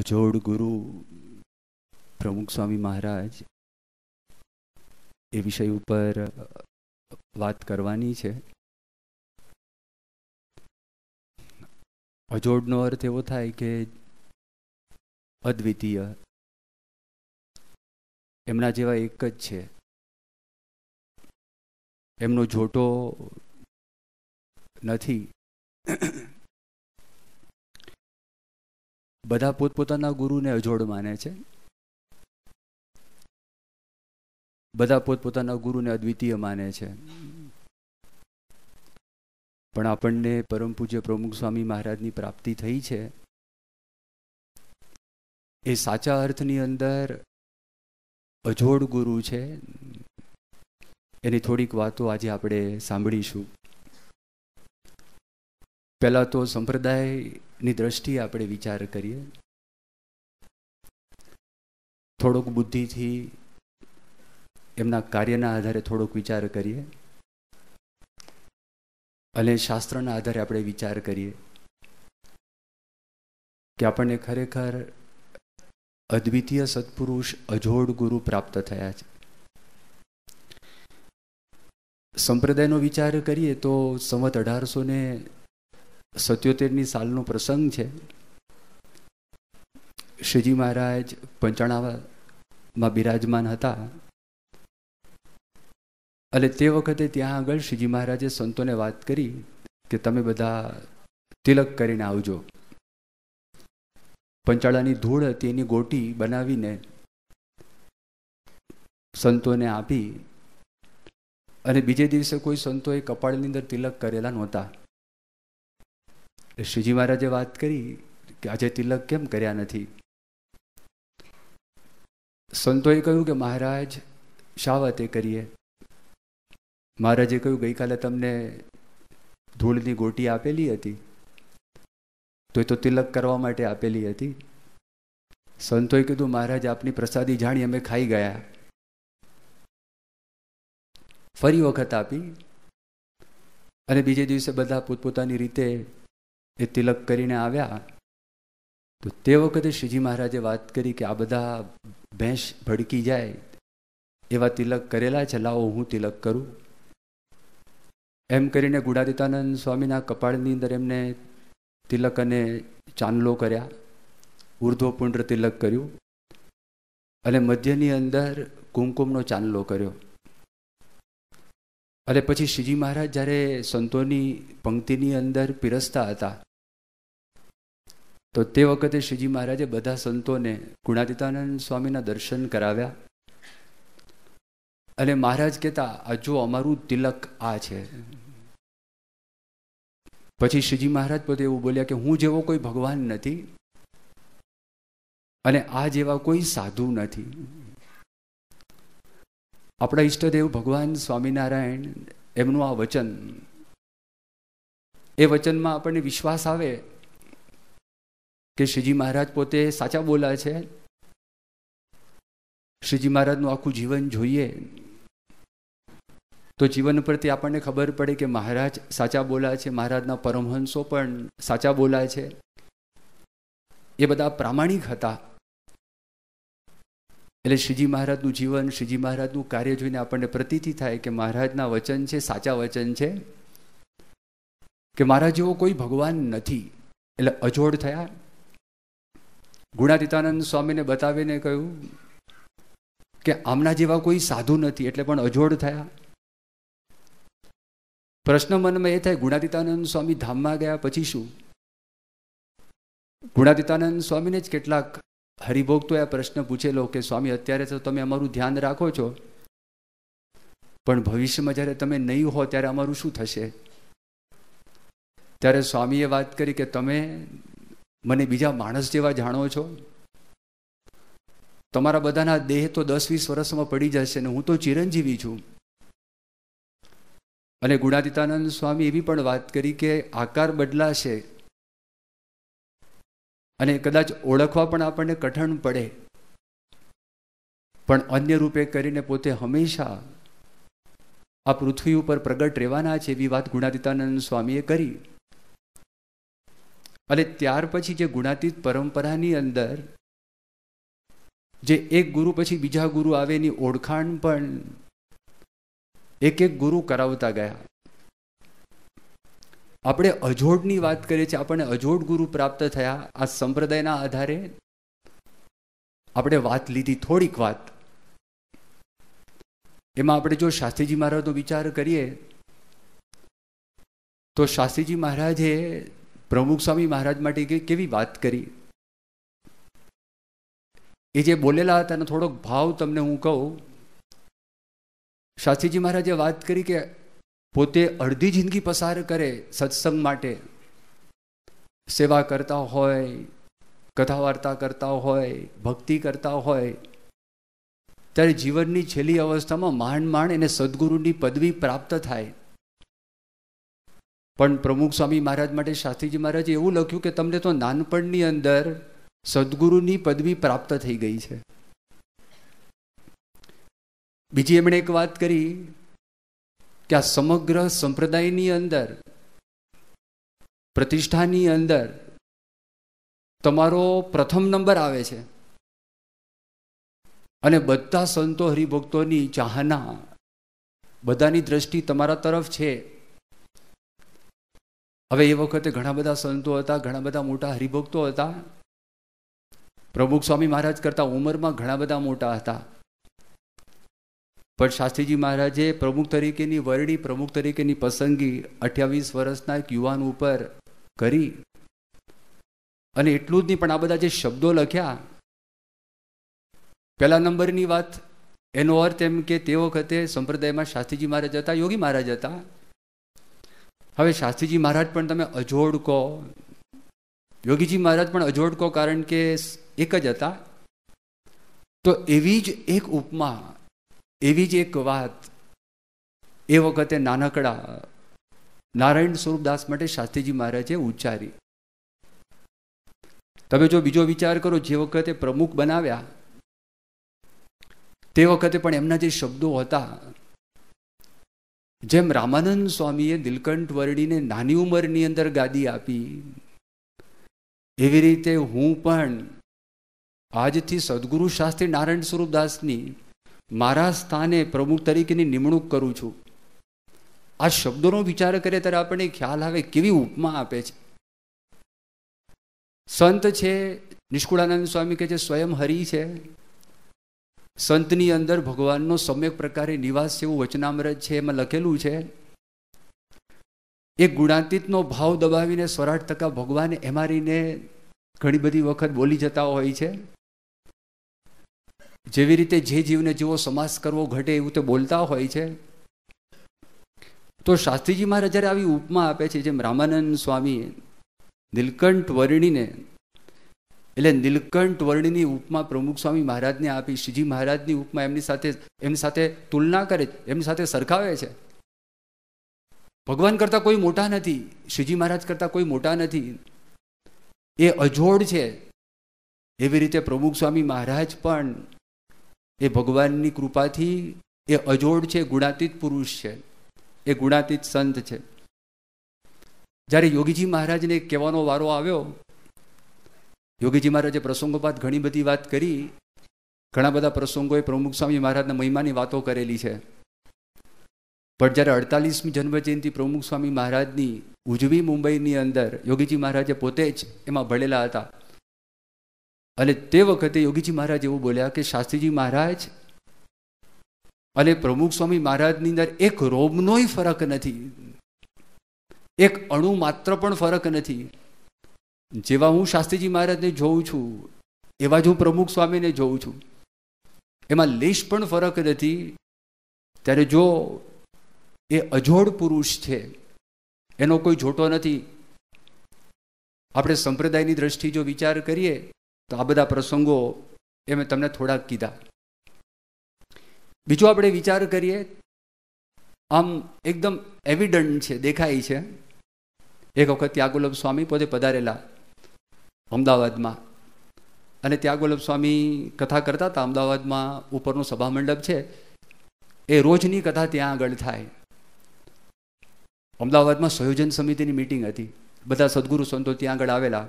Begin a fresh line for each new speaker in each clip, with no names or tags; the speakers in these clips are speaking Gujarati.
અજોડ ગુરુ પ્રમુખ સ્વામી મહારાજ એ વિષય ઉપર વાત કરવાની છે અજોડનો અર્થ એવો થાય કે અદ્વિતીય એમના જેવા એક જ છે એમનો જોટો નથી બધા પોતપોતાના ગુરુને અજોડ માને છે બધા પોતપોતાના ગુરુને અદ્વિતીય માને છે પણ આપણને પરમ પૂજ્ય પ્રમુખ સ્વામી મહારાજની પ્રાપ્તિ થઈ છે એ સાચા અર્થની અંદર અજોડ ગુરુ છે એની થોડીક વાતો આજે આપણે સાંભળીશું પહેલાં તો સંપ્રદાય ની દ્રષ્ટિએ આપણે વિચાર કરીએ થોડોક બુદ્ધિથી એમના કાર્યના આધારે થોડોક વિચાર કરીએ અને શાસ્ત્રના આધારે આપણે વિચાર કરીએ કે આપણને ખરેખર અદ્વિતીય સત્પુરુષ અજોડ ગુરુ પ્રાપ્ત થયા છે સંપ્રદાયનો વિચાર કરીએ તો સંવત અઢારસો ને સત્યોતેરની સાલનો પ્રસંગ છે શ્રીજી મહારાજ પંચાણામાં બિરાજમાન હતા એટલે તે વખતે ત્યાં આગળ શ્રીજી મહારાજે સંતોને વાત કરી કે તમે બધા તિલક કરીને આવજો પંચાળાની ધૂળ હતી એની ગોટી બનાવીને સંતોને આપી અને બીજે દિવસે કોઈ સંતોએ કપાળની અંદર તિલક કરેલા નહોતા શ્રીજી મહારાજે વાત કરી કે આજે તિલક કેમ કર્યા નથી સંતોએ કહ્યું કે મહારાજ શાવતે કરીએ મહારાજે કહ્યું ગઈકાલે તમને ધૂળની ગોટી આપેલી હતી તો એ તો તિલક કરવા માટે આપેલી હતી સંતોએ કીધું મહારાજ આપની પ્રસાદી જાણી અમે ખાઈ ગયા ફરી વખત આપી અને બીજે દિવસે બધા પોતપોતાની રીતે એ તિલક કરીને આવ્યા તો તે વખતે શ્રીજી મહારાજે વાત કરી કે આ બધા ભેંસ ભડકી જાય એવા તિલક કરેલા છે લાવો હું તિલક કરું એમ કરીને ગુડાદિતાનંદ સ્વામીના કપાળની અંદર એમને તિલક અને ચાંદલો કર્યા ઉર્ધ્વપુંડ્ર તિલક કર્યું અને મધ્યની અંદર કુમકુમનો ચાંદલો કર્યો અને પછી શ્રીજી મહારાજ જ્યારે સંતોની પંક્તિની અંદર પીરસતા હતા તો તે વખતે શ્રીજી મહારાજે બધા સંતોને ગુણાતીતાનંદ સ્વામીના દર્શન કરાવ્યા અને મહારાજ કહેતા આ જો અમારું તિલક આ છે પછી શ્રીજી મહારાજ પોતે એવું બોલ્યા કે હું જેવો કોઈ ભગવાન નથી અને આ જેવા કોઈ સાધુ નથી આપણા ઈષ્ટદેવ ભગવાન સ્વામિનારાયણ એમનું આ વચન એ વચનમાં આપણને વિશ્વાસ આવે કે શ્રીજી મહારાજ પોતે સાચા બોલા છે શ્રીજી મહારાજનું આખું જીવન જોઈએ તો જીવન પરથી આપણને ખબર પડે કે મહારાજ સાચા બોલા છે મહારાજના પરમહંસો પણ સાચા બોલા છે એ બધા પ્રામાણિક હતા એટલે શ્રીજી મહારાજનું જીવન શ્રીજી મહારાજનું કાર્ય જોઈને આપણને પ્રતીતિ થાય કે મહારાજના વચન છે સાચા વચન છે કે મહારાજ જેવો કોઈ ભગવાન નથી એટલે અજોડ થયા ગુણાતીતાનંદ સ્વામીને બતાવીને કહ્યું કે આમના જેવા કોઈ સાધુ નથી એટલે પણ અજોડ થયા પ્રશ્ન મનમાં એ થાય ગુણાતીતાનંદ સ્વામી ધામમાં ગયા પછી શું ગુણાતીતાનંદ સ્વામીને જ કેટલાક હરિભોગ તો આ પ્રશ્ન પૂછેલો કે સ્વામી અત્યારે તો તમે અમારું ધ્યાન રાખો છો પણ ભવિષ્યમાં જ્યારે તમે નહીં હો ત્યારે અમારું શું થશે ત્યારે સ્વામીએ વાત કરી કે તમે મને બીજા માણસ જેવા જાણો છો તમારા બધાના દેહ તો દસ વીસ વર્ષમાં પડી જશે ને હું તો ચિરંજીવી છું અને ગુણાતીતાનંદ સ્વામી એવી પણ વાત કરી કે આકાર બદલાશે અને કદાચ ઓળખવા પણ આપણને કઠણ પડે પણ અન્ય રૂપે કરીને પોતે હંમેશા આ પૃથ્વી ઉપર પ્રગટ રહેવાના છે એવી વાત ગુણાતીતાનંદ સ્વામીએ કરી અને ત્યાર પછી જે ગુણાતીત પરંપરાની અંદર જે એક ગુરુ પછી બીજા ગુરુ આવે એની ઓળખાણ પણ એક એક ગુરુ કરાવતા ગયા આપણે અજોડની વાત કરીએ છીએ આપણને અજોડ ગુરુ પ્રાપ્ત થયા આ સંપ્રદાયના આધારે આપણે વાત લીધી થોડીક વાત એમાં આપણે જો શાસ્ત્રીજી મહારાજનો વિચાર કરીએ તો શાસ્ત્રીજી મહારાજે પ્રમુખ સ્વામી મહારાજ માટે કેવી વાત કરી એ જે બોલેલા હતા એનો થોડોક ભાવ તમને હું કહું શાસ્ત્રીજી મહારાજે વાત કરી કે પોતે અડધી જિંદગી પસાર કરે સત્સંગ માટે સેવા કરતા હોય કથા વાર્તા કરતા હોય ભક્તિ કરતા હોય ત્યારે જીવનની છેલ્લી અવસ્થામાં માંડ માંડ એને સદગુરુની પદવી પ્રાપ્ત થાય પણ પ્રમુખ સ્વામી મહારાજ માટે શાસ્ત્રીજી મહારાજે એવું લખ્યું કે તમને તો નાનપણની અંદર સદગુરુની પદવી પ્રાપ્ત થઈ ગઈ છે બીજી એમણે એક વાત કરી કે આ સમગ્ર સંપ્રદાયની અંદર પ્રતિષ્ઠાની અંદર તમારો પ્રથમ નંબર આવે છે અને બધા સંતો હરિભક્તોની ચાહના બધાની દ્રષ્ટિ તમારા તરફ છે હવે એ વખતે ઘણા બધા સંતો હતા ઘણા બધા મોટા હરિભક્તો હતા પ્રમુખ સ્વામી મહારાજ કરતા ઉંમરમાં ઘણા બધા મોટા હતા પણ શાસ્ત્રીજી મહારાજે પ્રમુખ તરીકેની વરણી પ્રમુખ તરીકેની પસંદગી અઠ્યાવીસ વર્ષના એક યુવાન ઉપર કરી અને એટલું જ નહીં પણ આ બધા જે શબ્દો લખ્યા પહેલા નંબરની વાત એનો અર્થ એમ કે તે વખતે સંપ્રદાયમાં શાસ્ત્રીજી મહારાજ હતા યોગી મહારાજ હતા હવે શાસ્ત્રીજી મહારાજ પણ તમે અજોડ કહો યોગીજી મહારાજ પણ અજોડ કહો કારણ કે એક જ હતા તો એવી જ એક ઉપમા એવી જ એક વાત એ વખતે નાનકડા નારાયણ સ્વરૂપદાસ માટે શાસ્ત્રીજી મહારાજે ઉચ્ચારી તમે જો બીજો વિચાર કરો જે વખતે પ્રમુખ બનાવ્યા તે વખતે પણ એમના જે શબ્દો હતા જેમ રામાનંદ સ્વામીએ દિલકંઠ વર્ણીને નાની ઉંમરની અંદર ગાદી આપી એવી રીતે હું પણ આજથી સદગુરુ શાસ્ત્રી નારાયણ સ્વરૂપદાસની મારા સ્થાને પ્રમુખ તરીકેની નિમણૂક કરું છું આ શબ્દોનો વિચાર કરે ત્યારે આપણને ખ્યાલ આવે કેવી ઉપમા આપે છે સંત છે નિષ્કુળાનંદ સ્વામી કે છે સ્વયં હરિ છે સંતની અંદર ભગવાનનો સમ્યક પ્રકારે નિવાસ છે એવું વચનામૃત છે એમાં લખેલું છે એ ગુણાતીતનો ભાવ દબાવીને સ્વરાટ ટકા ભગવાન એમાં રહીને ઘણી બધી વખત બોલી જતા હોય છે જેવી રીતે જે જીવને જેવો સમાસ કરવો ઘટે એવું તે બોલતા હોય છે તો શાસ્ત્રીજી મહારાજ જ્યારે આવી ઉપમા આપે છે જેમ રામાનંદ સ્વામી નીલકંઠ વર્ણીને એટલે નીલકંઠ વર્ણિની ઉપમા પ્રમુખ સ્વામી મહારાજને આપી શ્રીજી મહારાજની ઉપમા એમની સાથે એમની સાથે તુલના કરે એમની સાથે સરખાવે છે ભગવાન કરતાં કોઈ મોટા નથી શ્રીજી મહારાજ કરતાં કોઈ મોટા નથી એ અજોડ છે એવી રીતે પ્રમુખ સ્વામી મહારાજ પણ એ ભગવાનની કૃપાથી એ અજોડ છે ગુણાતીત પુરુષ છે એ ગુણાતીત સંત છે જ્યારે યોગીજી મહારાજને કહેવાનો વારો આવ્યો યોગીજી મહારાજે પ્રસંગો બાદ ઘણી બધી વાત કરી ઘણા બધા પ્રસંગોએ પ્રમુખ સ્વામી મહારાજના મહિમાની વાતો કરેલી છે પણ જ્યારે અડતાલીસમી જન્મજયંતિ પ્રમુખ સ્વામી મહારાજની ઉજવી મુંબઈની અંદર યોગીજી મહારાજે પોતે જ એમાં ભળેલા હતા અને તે વખતે યોગીજી મહારાજ એવું બોલ્યા કે શાસ્ત્રીજી મહારાજ અને પ્રમુખ સ્વામી મહારાજની અંદર એક રોમનોય ફરક નથી એક અણુ માત્ર પણ ફરક નથી જેવા હું શાસ્ત્રીજી મહારાજને જોઉં છું એવા જ હું પ્રમુખ સ્વામીને જોઉં છું એમાં લેશ પણ ફરક નથી ત્યારે જો એ અજોડ પુરુષ છે એનો કોઈ જોટો નથી આપણે સંપ્રદાયની દ્રષ્ટિ જો વિચાર કરીએ તો આ બધા પ્રસંગો એ મેં તમને થોડાક કીધા બીજો આપણે વિચાર કરીએ આમ એકદમ એવિડન્ટ છે દેખાય છે એક વખત ત્યાગોલભ સ્વામી પોતે પધારેલા અમદાવાદમાં અને ત્યાગોલભ સ્વામી કથા કરતા હતા અમદાવાદમાં ઉપરનો સભામંડપ છે એ રોજની કથા ત્યાં આગળ થાય અમદાવાદમાં સંયોજન સમિતિની મિટિંગ હતી બધા સદગુરુ સંતો ત્યાં આગળ આવેલા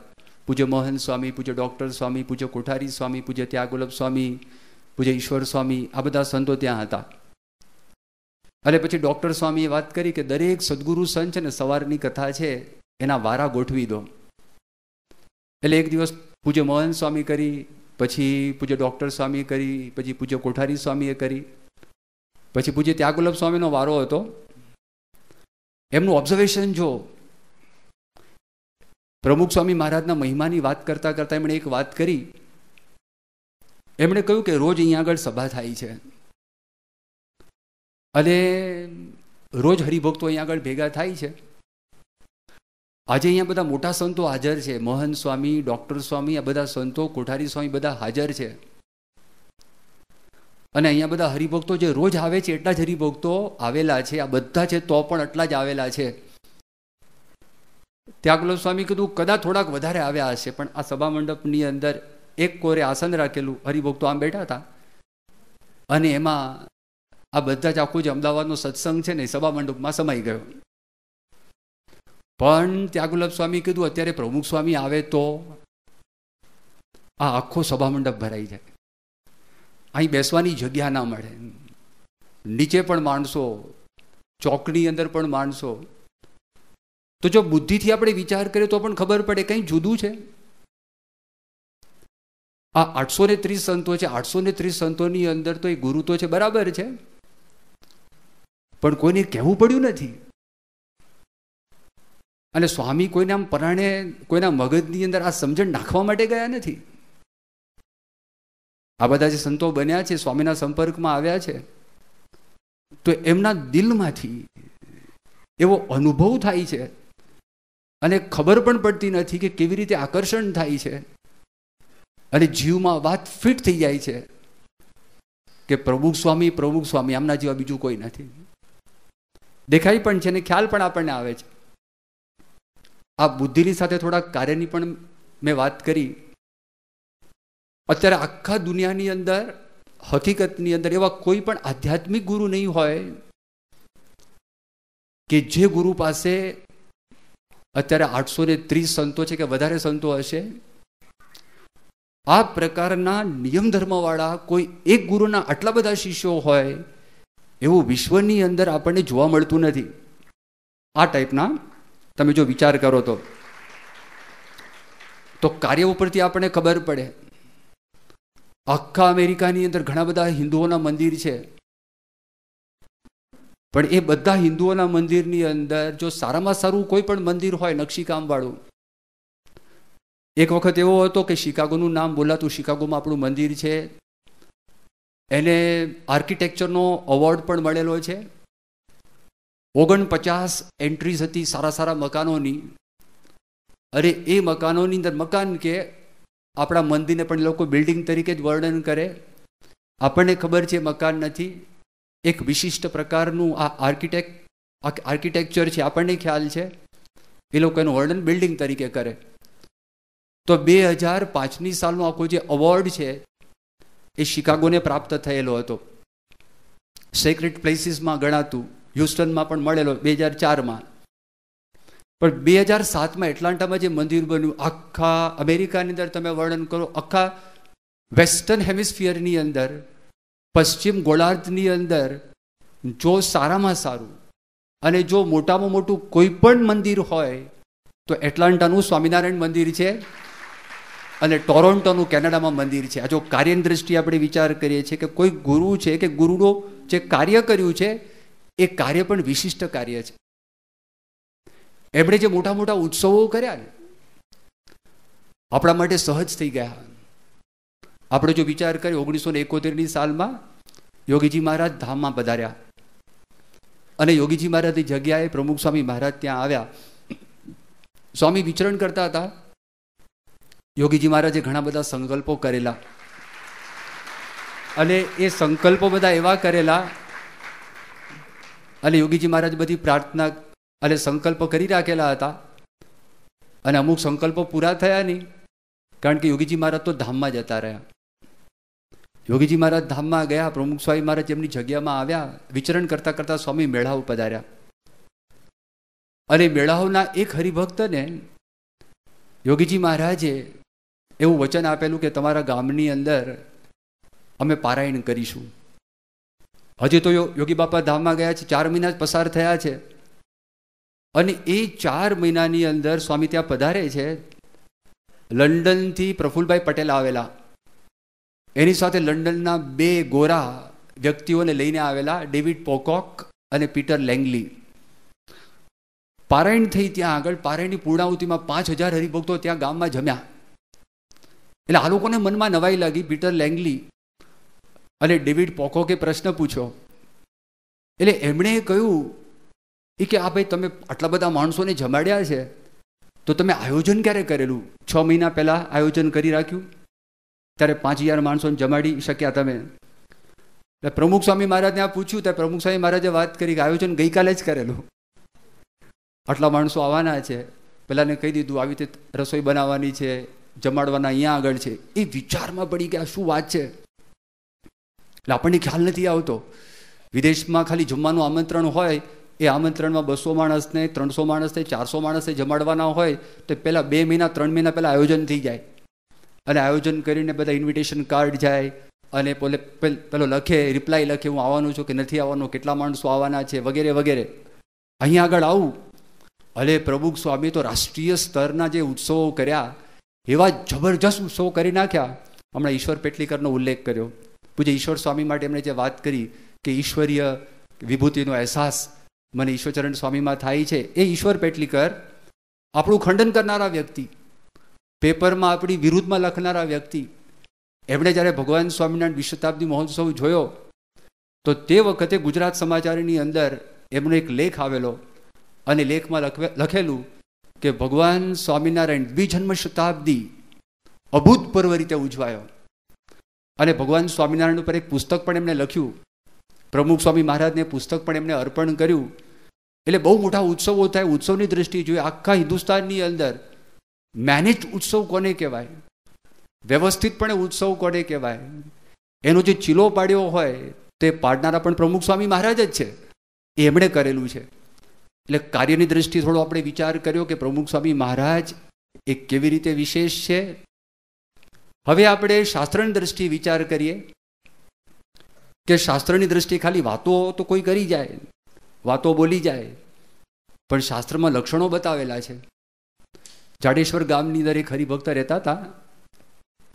પૂજ્ય મોહન સ્વામી પૂજ્ય ડૉક્ટર સ્વામી પૂજ્ય કોઠારી સ્વામી પૂજ્ય ત્યાગુલભ સ્વામી પૂજ્ય ઈશ્વર સ્વામી આ બધા સંતો ત્યાં હતા અને પછી ડૉક્ટર સ્વામીએ વાત કરી કે દરેક સદગુરુ સંત છે ને સવારની કથા છે એના વારા ગોઠવી દો એટલે એક દિવસ પૂજ્ય મોહન સ્વામી કરી પછી પૂજ્ય ડૉક્ટર સ્વામી કરી પછી પૂજ્ય કોઠારી સ્વામીએ કરી પછી પૂજ્ય ત્યાગુલભ સ્વામીનો વારો હતો એમનું ઓબ્ઝર્વેશન જો પ્રમુખ સ્વામી મહારાજના મહિમાની વાત કરતાં કરતાં એમણે એક વાત કરી એમણે કહ્યું કે રોજ અહીંયા આગળ સભા થાય છે અને રોજ હરિભક્તો અહીંયા આગળ ભેગા થાય છે આજે અહીંયા બધા મોટા સંતો હાજર છે મોહન સ્વામી ડૉક્ટર સ્વામી આ બધા સંતો કોઠારી સ્વામી બધા હાજર છે અને અહીંયા બધા હરિભક્તો જે રોજ આવે છે એટલા જ હરિભક્તો આવેલા છે આ બધા છે તો પણ આટલા જ આવેલા છે ત્યાગલો સ્વામી કીધું કદાચ થોડાક વધારે આવ્યા હશે પણ આ સભા મંડપની અંદર એક કોરે આસન રાખેલું હરિભક્તો આમ બેઠા હતા અને એમાં આ બધા જ આખું જ અમદાવાદનો સત્સંગ છે ને સભા મંડપમાં સમાઈ ગયો પણ ત્યાગુલાબ સ્વામી કીધું અત્યારે પ્રમુખ સ્વામી આવે તો આ આખો સભા મંડપ ભરાઈ જાય અહીં બેસવાની જગ્યા ના મળે નીચે પણ માણસો ચોકની અંદર પણ માણસો તો જો બુદ્ધિથી આપણે વિચાર કરીએ તો પણ ખબર પડે કંઈ જુદું છે આ આઠસો ને ત્રીસ સંતો છે આઠસો ને ત્રીસ સંતોની અંદર તો એ ગુરુ તો છે બરાબર છે પણ કોઈને કહેવું પડ્યું નથી અને સ્વામી કોઈના પરાણે કોઈના મગજની અંદર આ સમજણ નાખવા માટે ગયા નથી આ બધા જે સંતો બન્યા છે સ્વામીના સંપર્કમાં આવ્યા છે તો એમના દિલમાંથી એવો અનુભવ થાય છે અને ખબર પણ પડતી નથી કે કેવી રીતે આકર્ષણ થાય છે અને જીવમાં વાત ફિટ થઈ જાય છે કે પ્રમુખ સ્વામી પ્રમુખ સ્વામી આમના જેવા બીજું કોઈ નથી દેખાય પણ છે અને ખ્યાલ પણ આપણને આવે છે આ બુદ્ધિની સાથે થોડા કાર્યની પણ મેં વાત કરી અત્યારે આખા દુનિયાની અંદર હકીકતની અંદર એવા કોઈ પણ આધ્યાત્મિક ગુરુ નહીં હોય કે જે ગુરુ પાસે અત્યારે આઠસો ને ત્રીસ સંતો છે કે વધારે સંતો હશે આ પ્રકારના નિયમ ધર્મવાળા કોઈ એક ગુરુના આટલા બધા શિષ્યો હોય એવું વિશ્વની અંદર આપણને જોવા મળતું નથી આ ટાઈપના તમે જો વિચાર કરો તો તો કાર્ય ઉપરથી આપણને ખબર પડે આખા અમેરિકાની અંદર ઘણા બધા હિન્દુઓના મંદિર છે પણ એ બધા હિન્દુઓના મંદિરની અંદર જો સારામાં સારું કોઈ પણ મંદિર હોય નકશીકામવાળું એક વખત એવો હતો કે શિકાગોનું નામ બોલાતું શિકાગોમાં આપણું મંદિર છે એને આર્કિટેક્ચરનો અવોર્ડ પણ મળેલો છે ઓગણપચાસ એન્ટ્રીઝ હતી સારા સારા મકાનોની અરે એ મકાનોની અંદર મકાન કે આપણા મંદિરને પણ લોકો બિલ્ડિંગ તરીકે જ વર્ણન કરે આપણને ખબર છે મકાન નથી એક વિશિષ્ટ પ્રકારનું આ આર્કિટેક્ટ આર્કિટેક્ચર છે આપણને ખ્યાલ છે એ લોકો એનું વર્ણન બિલ્ડિંગ તરીકે કરે તો બે હજાર પાંચની સાલનો આખો જે અવોર્ડ છે એ શિકાગોને પ્રાપ્ત થયેલો હતો સેક્રેટ પ્લેસીસમાં ગણાતું હ્યુસ્ટનમાં પણ મળેલો બે હજાર ચારમાં પણ બે હજાર સાતમાં એટલાન્ટામાં જે મંદિર બન્યું આખા અમેરિકાની અંદર તમે વર્ણન કરો આખા વેસ્ટર્ન હેમિસ્ફિયરની અંદર પશ્ચિમ ગોળાર્ધની અંદર જો સારામાં સારું અને જો મોટામાં મોટું કોઈ પણ મંદિર હોય તો એટલાન્ટાનું સ્વામિનારાયણ મંદિર છે અને ટોરોન્ટોનું કેનેડામાં મંદિર છે આ જો કાર્યની દ્રષ્ટિએ આપણે વિચાર કરીએ છીએ કે કોઈ ગુરુ છે કે ગુરુનો જે કાર્ય કર્યું છે એ કાર્ય પણ વિશિષ્ટ કાર્ય છે એમણે જે મોટા મોટા ઉત્સવો કર્યા ને આપણા માટે સહજ થઈ ગયા આપણે જો વિચાર કરીએ ઓગણીસો ને એકોતેરની સાલમાં યોગીજી મહારાજ ધામમાં પધાર્યા અને યોગીજી મહારાજની જગ્યાએ પ્રમુખ સ્વામી મહારાજ ત્યાં આવ્યા સ્વામી વિચરણ કરતા હતા યોગીજી મહારાજે ઘણા બધા સંકલ્પો કરેલા અને એ સંકલ્પો બધા એવા કરેલા અને યોગીજી મહારાજ બધી પ્રાર્થના અને સંકલ્પ કરી રાખેલા હતા અને અમુક સંકલ્પો પૂરા થયા નહીં કારણ કે યોગીજી મહારાજ તો ધામમાં જતા રહ્યા યોગીજી મહારાજ ધામમાં ગયા પ્રમુખ સ્વામી મહારાજ એમની જગ્યામાં આવ્યા વિચરણ કરતા કરતા સ્વામી મેળાઓ પધાર્યા અને મેળાઓના એક હરિભક્તને યોગીજી મહારાજે એવું વચન આપેલું કે તમારા ગામની અંદર અમે પારાયણ કરીશું હજી તો યોગી બાપા ધામમાં ગયા છે ચાર મહિના જ પસાર થયા છે અને એ ચાર મહિનાની અંદર સ્વામી ત્યાં પધારે છે લંડનથી પ્રફુલભાઈ પટેલ આવેલા એની સાથે લંડનના બે ગોરા વ્યક્તિઓને લઈને આવેલા ડેવિડ પોકોક અને પીટર લેંગલી પારાયણ થઈ ત્યાં આગળ પારાયણની પૂર્ણાહુતિમાં પાંચ હજાર હરિભક્તો ત્યાં ગામમાં જમ્યા એટલે આ લોકોને મનમાં નવાઈ લાગી પીટર લેંગલી અને ડેવિડ પોકોકે પ્રશ્ન પૂછ્યો એટલે એમણે કહ્યું એ કે આ ભાઈ તમે આટલા બધા માણસોને જમાડ્યા છે તો તમે આયોજન ક્યારે કરેલું છ મહિના પહેલાં આયોજન કરી રાખ્યું ત્યારે પાંચ હજાર માણસોને જમાડી શક્યા તમે એટલે પ્રમુખ સ્વામી મહારાજને આ પૂછ્યું ત્યારે પ્રમુખ સ્વામી મહારાજે વાત કરી કે આયોજન ગઈકાલે જ કરેલું આટલા માણસો આવવાના છે પહેલાંને કહી દીધું આવી રીતે રસોઈ બનાવવાની છે જમાડવાના અહીંયા આગળ છે એ વિચારમાં પડી ગયા શું વાત છે એટલે આપણને ખ્યાલ નથી આવતો વિદેશમાં ખાલી જમવાનું આમંત્રણ હોય એ આમંત્રણમાં બસો માણસને ત્રણસો માણસને ચારસો માણસને જમાડવાના હોય તો પહેલાં બે મહિના ત્રણ મહિના પહેલાં આયોજન થઈ જાય અને આયોજન કરીને બધા ઇન્વિટેશન કાર્ડ જાય અને પોલે પેલો લખે રિપ્લાય લખે હું આવવાનું છું કે નથી આવવાનું કેટલા માણસો આવવાના છે વગેરે વગેરે અહીં આગળ આવું અલે પ્રભુ સ્વામી તો રાષ્ટ્રીય સ્તરના જે ઉત્સવો કર્યા એવા જબરજસ્ત ઉત્સવો કરી નાખ્યા હમણાં ઈશ્વર પેટલીકરનો ઉલ્લેખ કર્યો પૂજ્ય ઈશ્વર સ્વામી માટે એમણે જે વાત કરી કે ઈશ્વરીય વિભૂતિનો અહેસાસ મને ઈશ્વરચરણ સ્વામીમાં થાય છે એ ઈશ્વર પેટલીકર આપણું ખંડન કરનારા વ્યક્તિ પેપરમાં આપણી વિરુદ્ધમાં લખનારા વ્યક્તિ એમણે જ્યારે ભગવાન સ્વામિનારાયણ વિશ્વતાબ્દી મહોત્સવ જોયો તો તે વખતે ગુજરાત સમાચારની અંદર એમનો એક લેખ આવેલો અને લેખમાં લખેલું કે ભગવાન સ્વામિનારાયણ દ્વિજન્મ શતાબ્દી અભૂતપૂર્વ રીતે ઉજવાયો અને ભગવાન સ્વામિનારાયણ ઉપર એક પુસ્તક પણ એમણે લખ્યું પ્રમુખ સ્વામી મહારાજને પુસ્તક પણ એમણે અર્પણ કર્યું એટલે બહુ મોટા ઉત્સવો થાય ઉત્સવની દ્રષ્ટિએ જોઈએ આખા હિન્દુસ્તાનની અંદર મેનેજ ઉત્સવ કોને કહેવાય વ્યવસ્થિતપણે ઉત્સવ કોને કહેવાય એનો જે ચીલો પાડ્યો હોય તે પાડનારા પણ પ્રમુખ સ્વામી મહારાજ જ છે એમણે કરેલું છે એટલે કાર્યની દ્રષ્ટિ થોડો આપણે વિચાર કર્યો કે પ્રમુખ સ્વામી મહારાજ એ કેવી રીતે વિશેષ છે હવે આપણે શાસ્ત્રની દ્રષ્ટિએ વિચાર કરીએ કે શાસ્ત્રની દ્રષ્ટિએ ખાલી વાતો તો કોઈ કરી જાય વાતો બોલી જાય પણ શાસ્ત્રમાં લક્ષણો બતાવેલા છે જાડેશ્વર ગામની અંદર એક હરિભક્ત રહેતા હતા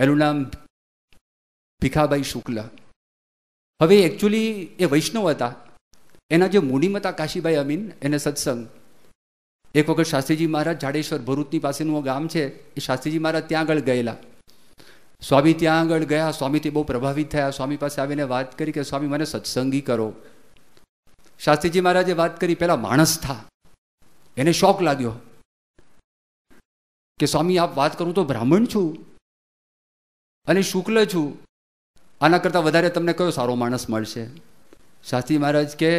એનું નામ ભીખાભાઈ શુક્લ હવે એકચ્યુઅલી એ વૈષ્ણવ હતા એના જે મૂડીમ હતા કાશીભાઈ અમીન એને સત્સંગ એક વખત શાસ્ત્રીજી મહારાજ જાડેશ્વર ભરૂચની પાસેનું ગામ છે એ શાસ્ત્રીજી મહારાજ ત્યાં આગળ ગયેલા સ્વામી ત્યાં આગળ ગયા સ્વામીથી બહુ પ્રભાવિત થયા સ્વામી પાસે આવીને વાત કરી કે સ્વામી મને સત્સંગી કરો શાસ્ત્રીજી મહારાજે વાત કરી પહેલાં માણસ થા એને શોખ લાગ્યો કે સ્વામી આપ વાત કરું તો બ્રાહ્મણ છું અને શુક્લ છું આના કરતાં વધારે તમને કયો સારો માણસ મળશે શાસ્ત્રી મહારાજ કે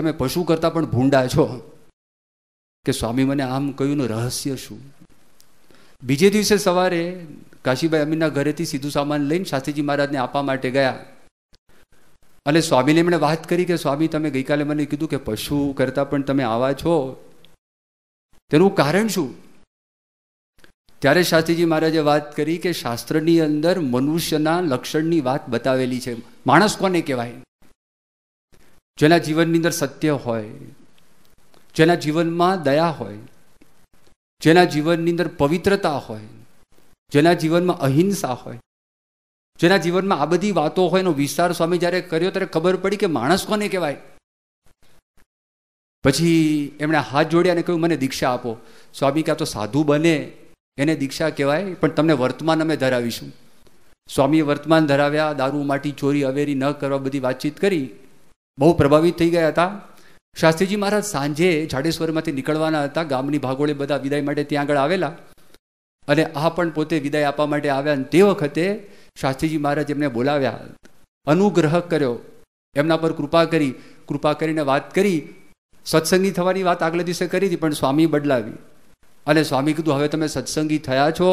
તમે પશુ કરતાં પણ ભૂંડા છો કે સ્વામી મને આમ કહ્યુંનું રહસ્ય શું બીજે દિવસે સવારે કાશીભાઈ અમીનના ઘરેથી સીધું સામાન લઈને શાસ્ત્રીજી મહારાજને આપવા માટે ગયા અને સ્વામીને એમણે વાત કરી કે સ્વામી તમે ગઈકાલે મને કીધું કે પશુ કરતાં પણ તમે આવા છો તેનું કારણ શું ત્યારે શાસ્ત્રીજી મહારાજે વાત કરી કે શાસ્ત્રની અંદર મનુષ્યના લક્ષણની વાત બતાવેલી છે માણસ કોને કહેવાય જેના જીવનની અંદર સત્ય હોય જેના જીવનમાં દયા હોય જેના જીવનની અંદર પવિત્રતા હોય જેના જીવનમાં અહિંસા હોય જેના જીવનમાં આ બધી વાતો હોય એનો વિસ્તાર સ્વામી જ્યારે કર્યો ત્યારે ખબર પડી કે માણસ કોને કહેવાય પછી એમણે હાથ જોડ્યા અને કહ્યું મને દીક્ષા આપો સ્વામી કાં તો સાધુ બને એને દીક્ષા કહેવાય પણ તમને વર્તમાન અમે ધરાવીશું સ્વામીએ વર્તમાન ધરાવ્યા દારૂ માટી ચોરી અવેરી ન કરવા બધી વાતચીત કરી બહુ પ્રભાવિત થઈ ગયા હતા શાસ્ત્રીજી મહારાજ સાંજે જાડેશ્વરમાંથી નીકળવાના હતા ગામની ભાગોળે બધા વિદાય માટે ત્યાં આગળ આવેલા અને આ પણ પોતે વિદાય આપવા માટે આવ્યા અને તે વખતે શાસ્ત્રીજી મહારાજ એમને બોલાવ્યા અનુગ્રહ કર્યો એમના પર કૃપા કરી કૃપા કરીને વાત કરી સત્સંગી થવાની વાત આગલા દિવસે કરી હતી પણ સ્વામી બદલાવી અને સ્વામી કીધું હવે તમે સત્સંગી થયા છો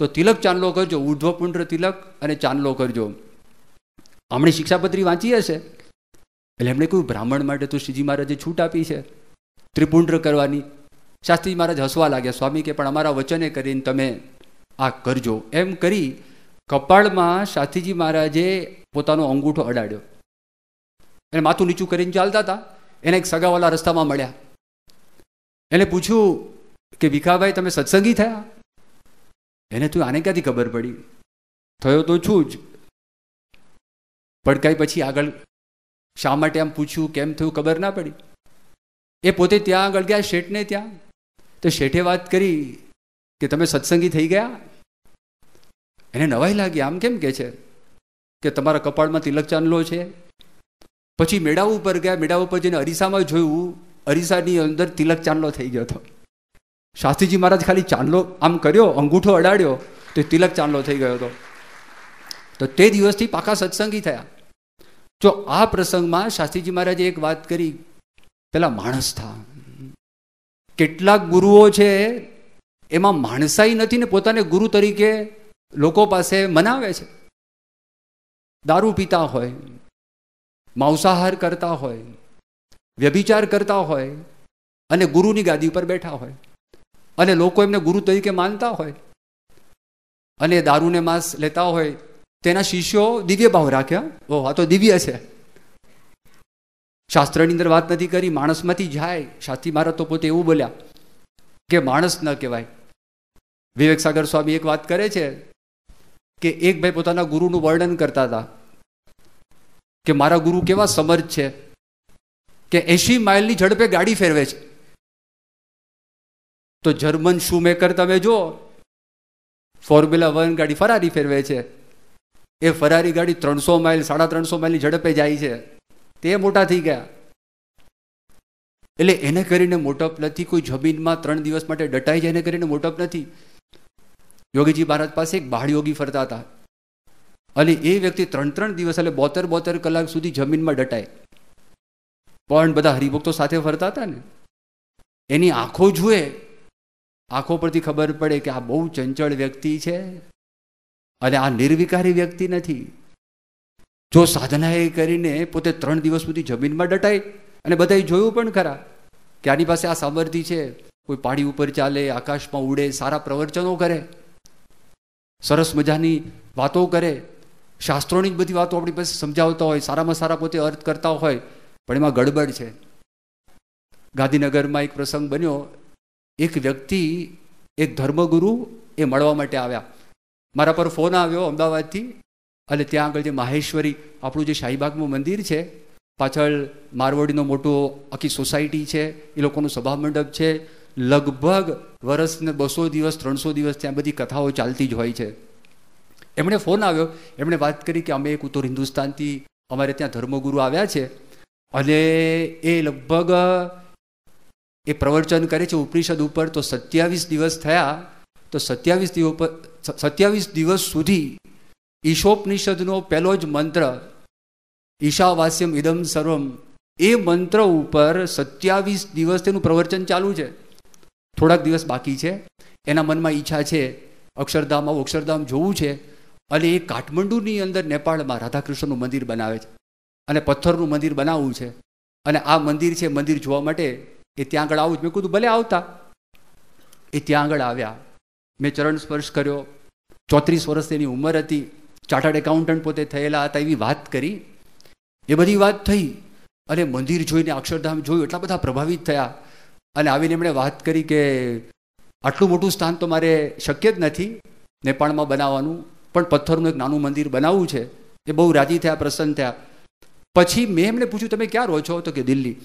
તો તિલક ચાંદલો કરજો ઉર્ધ્વપુંડ્ર તિલક અને ચાંદલો કરજો હમણે શિક્ષાપત્રી વાંચી હશે એટલે એમણે કહ્યું બ્રાહ્મણ માટે તો શ્રીજી મહારાજે છૂટ આપી છે ત્રિપુંડ્ર કરવાની શાસ્ત્રીજી મહારાજ હસવા લાગ્યા સ્વામી કે પણ અમારા વચને કરીને તમે આ કરજો એમ કરી કપાળમાં શાસ્ત્રીજી મહારાજે પોતાનો અંગૂઠો અડાડ્યો એને માથું નીચું કરીને ચાલતા હતા એને એક સગાવાલા રસ્તામાં મળ્યા એને પૂછ્યું કે ભીખાભાઈ તમે સત્સંગી થયા એને તું આને ક્યાંથી ખબર પડી થયો તો છું જ પણ કાંઈ પછી આગળ શા માટે આમ પૂછ્યું કેમ થયું ખબર ના પડી એ પોતે ત્યાં આગળ ગયા શેઠને ત્યાં તો શેઠે વાત કરી કે તમે સત્સંગી થઈ ગયા એને નવાઈ લાગી આમ કેમ કે છે કે તમારા કપાળમાં તિલક ચાંદલો છે પછી મેળા ઉપર ગયા મેળા ઉપર જઈને અરીસામાં જોયું અરીસાની અંદર તિલક ચાંદલો થઈ ગયો હતો શાસ્ત્રીજી મહારાજ ખાલી ચાંદલો આમ કર્યો અંગૂઠો અડાડ્યો તો તિલક ચાંદલો થઈ ગયો હતો તો તે દિવસથી પાકા સત્સંગી થયા જો આ પ્રસંગમાં શાસ્ત્રીજી મહારાજે એક વાત કરી પેલા માણસ થા કેટલાક ગુરુઓ છે એમાં માણસાઈ નથી ને પોતાને ગુરુ તરીકે લોકો પાસે મનાવે છે દારૂ પીતા હોય માંસાહાર કરતા હોય વ્યભિચાર કરતા હોય અને ગુરુની ગાદી ઉપર બેઠા હોય અને લોકો એમને ગુરુ તરીકે માનતા હોય અને દારૂને માંસ લેતા હોય તેના શિષ્યો દિવ્ય ભાવ રાખ્યા ઓહ આ તો દિવ્ય છે શાસ્ત્રની અંદર વાત નથી કરી માણસમાંથી જાય શાસ્ત્રી મહારાજ તો પોતે એવું બોલ્યા કે માણસ ન કહેવાય વિવેક સાગર સ્વામી એક વાત કરે છે કે એક ભાઈ પોતાના ગુરુનું વર્ણન કરતા હતા કે મારા ગુરુ કેવા સમર્થ છે કે એંશી માઇલની ઝડપે ગાડી ફેરવે છે તો જર્મન શૂમેકર તમે જુઓ ફોર્મ્યુલા વન ગાડી ફરારી ફેરવે છે એ ફરારી ગાડી ત્રણસો માઇલ સાડા ત્રણસો માઇલની ઝડપે જાય છે તે મોટા થઈ ગયા એટલે એને કરીને મોટપ નથી કોઈ જમીનમાં ત્રણ દિવસ માટે ડટાઈ જાય એને કરીને મોટપ નથી યોગીજી મહારાજ પાસે એક યોગી ફરતા હતા અને એ વ્યક્તિ ત્રણ ત્રણ દિવસ એટલે બોતેર બોતેર કલાક સુધી જમીનમાં ડટાય પણ બધા હરિભક્તો સાથે ફરતા હતા ને એની આંખો જુએ આંખો પરથી ખબર પડે કે આ બહુ ચંચળ વ્યક્તિ છે અને આ નિર્વિકારી વ્યક્તિ નથી જો સાધના એ કરીને પોતે ત્રણ દિવસ સુધી જમીનમાં ડટાઈ અને બધાએ જોયું પણ ખરા કે આની પાસે આ સામર્થ્ય છે કોઈ પાણી ઉપર ચાલે આકાશમાં ઉડે સારા પ્રવચનો કરે સરસ મજાની વાતો કરે શાસ્ત્રોની જ બધી વાતો આપણી પાસે સમજાવતા હોય સારામાં સારા પોતે અર્થ કરતા હોય પણ એમાં ગડબડ છે ગાંધીનગરમાં એક પ્રસંગ બન્યો એક વ્યક્તિ એક ધર્મગુરુ એ મળવા માટે આવ્યા મારા પર ફોન આવ્યો અમદાવાદથી અને ત્યાં આગળ જે માહેશ્વરી આપણું જે શાહીબાગનું મંદિર છે પાછળ મારવાડીનો મોટો આખી સોસાયટી છે એ લોકોનું સભા મંડપ છે લગભગ વર્ષને બસો દિવસ ત્રણસો દિવસ ત્યાં બધી કથાઓ ચાલતી જ હોય છે એમણે ફોન આવ્યો એમણે વાત કરી કે અમે એક ઉત્તર હિન્દુસ્તાનથી અમારે ત્યાં ધર્મગુરુ આવ્યા છે અને એ લગભગ એ પ્રવચન કરે છે ઉપનિષદ ઉપર તો સત્યાવીસ દિવસ થયા તો સત્યાવીસ દિવસ સત્યાવીસ દિવસ સુધી ઈશોપનિષદનો પહેલો જ મંત્ર ઈશાવાસ્યમ ઇદમ સર્વમ એ મંત્ર ઉપર સત્યાવીસ દિવસ તેનું પ્રવચન ચાલુ છે થોડાક દિવસ બાકી છે એના મનમાં ઈચ્છા છે અક્ષરધામ આવું અક્ષરધામ જોવું છે અને એ કાઠમંડુની અંદર નેપાળમાં રાધાકૃષ્ણનું મંદિર બનાવે છે અને પથ્થરનું મંદિર બનાવવું છે અને આ મંદિર છે મંદિર જોવા માટે એ ત્યાં આગળ આવું જ મેં કીધું ભલે આવતા એ ત્યાં આગળ આવ્યા મેં ચરણ સ્પર્શ કર્યો ચોત્રીસ વર્ષ તેની ઉંમર હતી ચાર્ટર્ડ એકાઉન્ટન્ટ પોતે થયેલા હતા એવી વાત કરી એ બધી વાત થઈ અને મંદિર જોઈને અક્ષરધામ જોયું એટલા બધા પ્રભાવિત થયા અને આવીને એમણે વાત કરી કે આટલું મોટું સ્થાન તો મારે શક્ય જ નથી નેપાળમાં બનાવવાનું પણ પથ્થરનું એક નાનું મંદિર બનાવવું છે એ બહુ રાજી થયા પ્રસન્ન થયા પછી મેં એમણે પૂછ્યું તમે ક્યાં રહો છો તો કે દિલ્હી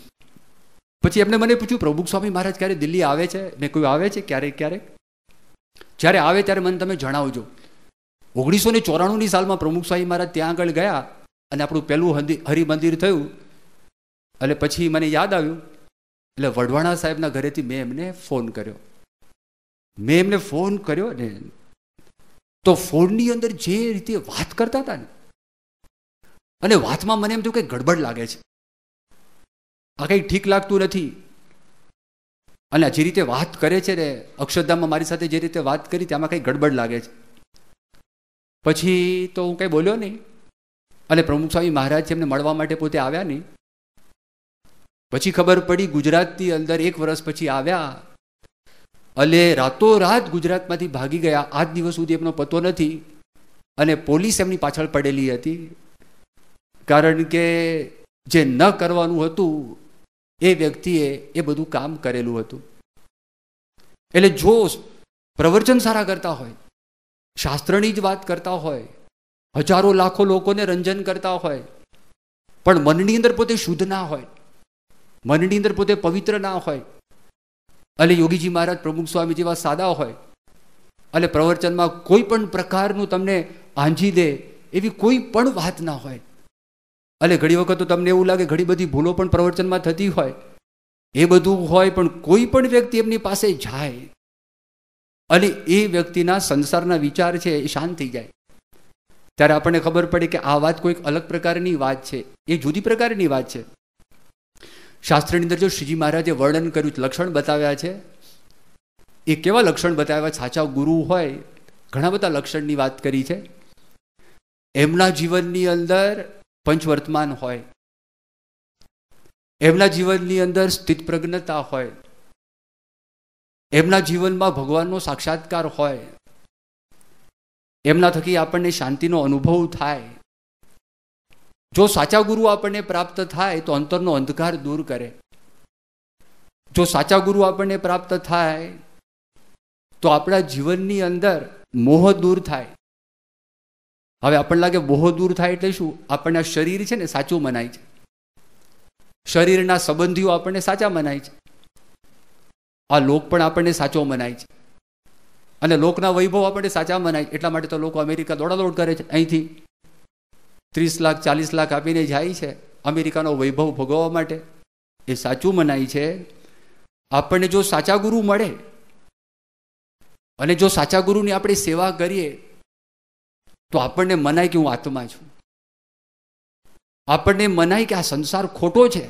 પછી એમને મને પૂછ્યું પ્રભુ સ્વામી મહારાજ ક્યારે દિલ્હી આવે છે ને કોઈ આવે છે ક્યારેક ક્યારેક જ્યારે આવે ત્યારે મને તમે જણાવજો ઓગણીસો ને ચોરાણુંની સાલમાં પ્રમુખ સ્વામી મહારાજ ત્યાં આગળ ગયા અને આપણું પહેલું હરિમંદિર થયું એટલે પછી મને યાદ આવ્યું એટલે વઢવાણા સાહેબના ઘરેથી મેં એમને ફોન કર્યો મેં એમને ફોન કર્યો ને તો ફોનની અંદર જે રીતે વાત કરતા હતા ને અને વાતમાં મને એમ થયું કે ગડબડ લાગે છે આ કંઈ ઠીક લાગતું નથી અને જે રીતે વાત કરે છે ને અક્ષરધામમાં મારી સાથે જે રીતે વાત કરી તેમાં કંઈ ગડબડ લાગે છે પછી તો હું કંઈ બોલ્યો નહીં અને પ્રમુખ સ્વામી મહારાજ એમને મળવા માટે પોતે આવ્યા નહીં પછી ખબર પડી ગુજરાતની અંદર એક વર્ષ પછી આવ્યા એટલે રાતોરાત ગુજરાતમાંથી ભાગી ગયા આજ દિવસ સુધી એમનો પતો નથી અને પોલીસ એમની પાછળ પડેલી હતી કારણ કે જે ન કરવાનું હતું એ વ્યક્તિએ એ બધું કામ કરેલું હતું એટલે જો પ્રવચન સારા કરતા હોય શાસ્ત્રની જ વાત કરતા હોય હજારો લાખો લોકોને રંજન કરતા હોય પણ મનની અંદર પોતે શુદ્ધ ના હોય મનની અંદર પોતે પવિત્ર ના હોય અને યોગીજી મહારાજ પ્રમુખ સ્વામી જેવા સાદા હોય અને પ્રવચનમાં કોઈ પણ પ્રકારનું તમને આંજી દે એવી કોઈ પણ વાત ના હોય એટલે ઘણી વખત તો તમને એવું લાગે ઘણી બધી ભૂલો પણ પ્રવચનમાં થતી હોય એ બધું હોય પણ કોઈ પણ વ્યક્તિ એમની પાસે જાય અને એ વ્યક્તિના સંસારના વિચાર છે એ શાંત થઈ જાય ત્યારે આપણને ખબર પડે કે આ વાત કોઈક અલગ પ્રકારની વાત છે એ જુદી પ્રકારની વાત છે શાસ્ત્રની અંદર જો શ્રીજી મહારાજે વર્ણન કર્યું લક્ષણ બતાવ્યા છે એ કેવા લક્ષણ બતાવ્યા સાચા ગુરુ હોય ઘણા બધા લક્ષણની વાત કરી છે એમના જીવનની અંદર પંચવર્તમાન હોય એમના જીવનની અંદર સ્થિત પ્રજ્ઞતા હોય એમના જીવનમાં ભગવાનનો સાક્ષાત્કાર હોય એમના થકી આપણને શાંતિનો અનુભવ થાય જો સાચા ગુરુ આપણને પ્રાપ્ત થાય તો અંતરનો અંધકાર દૂર કરે જો સાચા ગુરુ આપણને પ્રાપ્ત થાય તો આપણા જીવનની અંદર મોહ દૂર થાય હવે આપણને લાગે બહુ દૂર થાય એટલે શું આપણને આ શરીર છે ને સાચું મનાય છે શરીરના સંબંધીઓ આપણને સાચા મનાય છે આ લોક પણ આપણને સાચો મનાય છે અને લોકના વૈભવ આપણને સાચા મનાય એટલા માટે તો લોકો અમેરિકા દોડાદોડ કરે છે અહીંથી ત્રીસ લાખ ચાલીસ લાખ આપીને જાય છે અમેરિકાનો વૈભવ ભોગવવા માટે એ સાચું મનાય છે આપણને જો સાચા ગુરુ મળે અને જો સાચા ગુરુની આપણે સેવા કરીએ તો આપણને મનાય કે હું આત્મા છું આપણને મનાય કે આ સંસાર ખોટો છે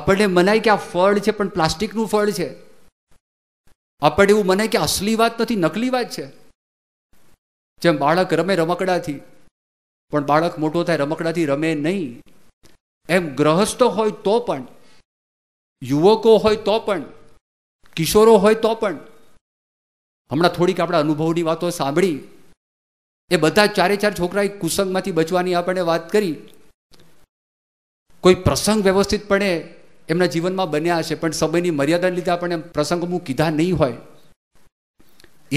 આપણને મનાય કે આ ફળ છે પણ પ્લાસ્ટિકનું ફળ છે આપણને એવું મનાય કે અસલી વાત નથી નકલી વાત છે જેમ બાળક રમે રમકડાથી પણ બાળક મોટો થાય રમકડાથી રમે નહીં એમ ગ્રહસ્થ હોય તો પણ યુવકો હોય તો પણ કિશોરો હોય તો પણ હમણાં થોડીક આપણા અનુભવની વાતો સાંભળી એ બધા ચારે ચાર છોકરાએ કુસંગમાંથી બચવાની આપણે વાત કરી કોઈ પ્રસંગ વ્યવસ્થિતપણે એમના જીવનમાં બન્યા હશે પણ સમયની મર્યાદાને લીધે આપણે પ્રસંગ હું કીધા નહીં હોય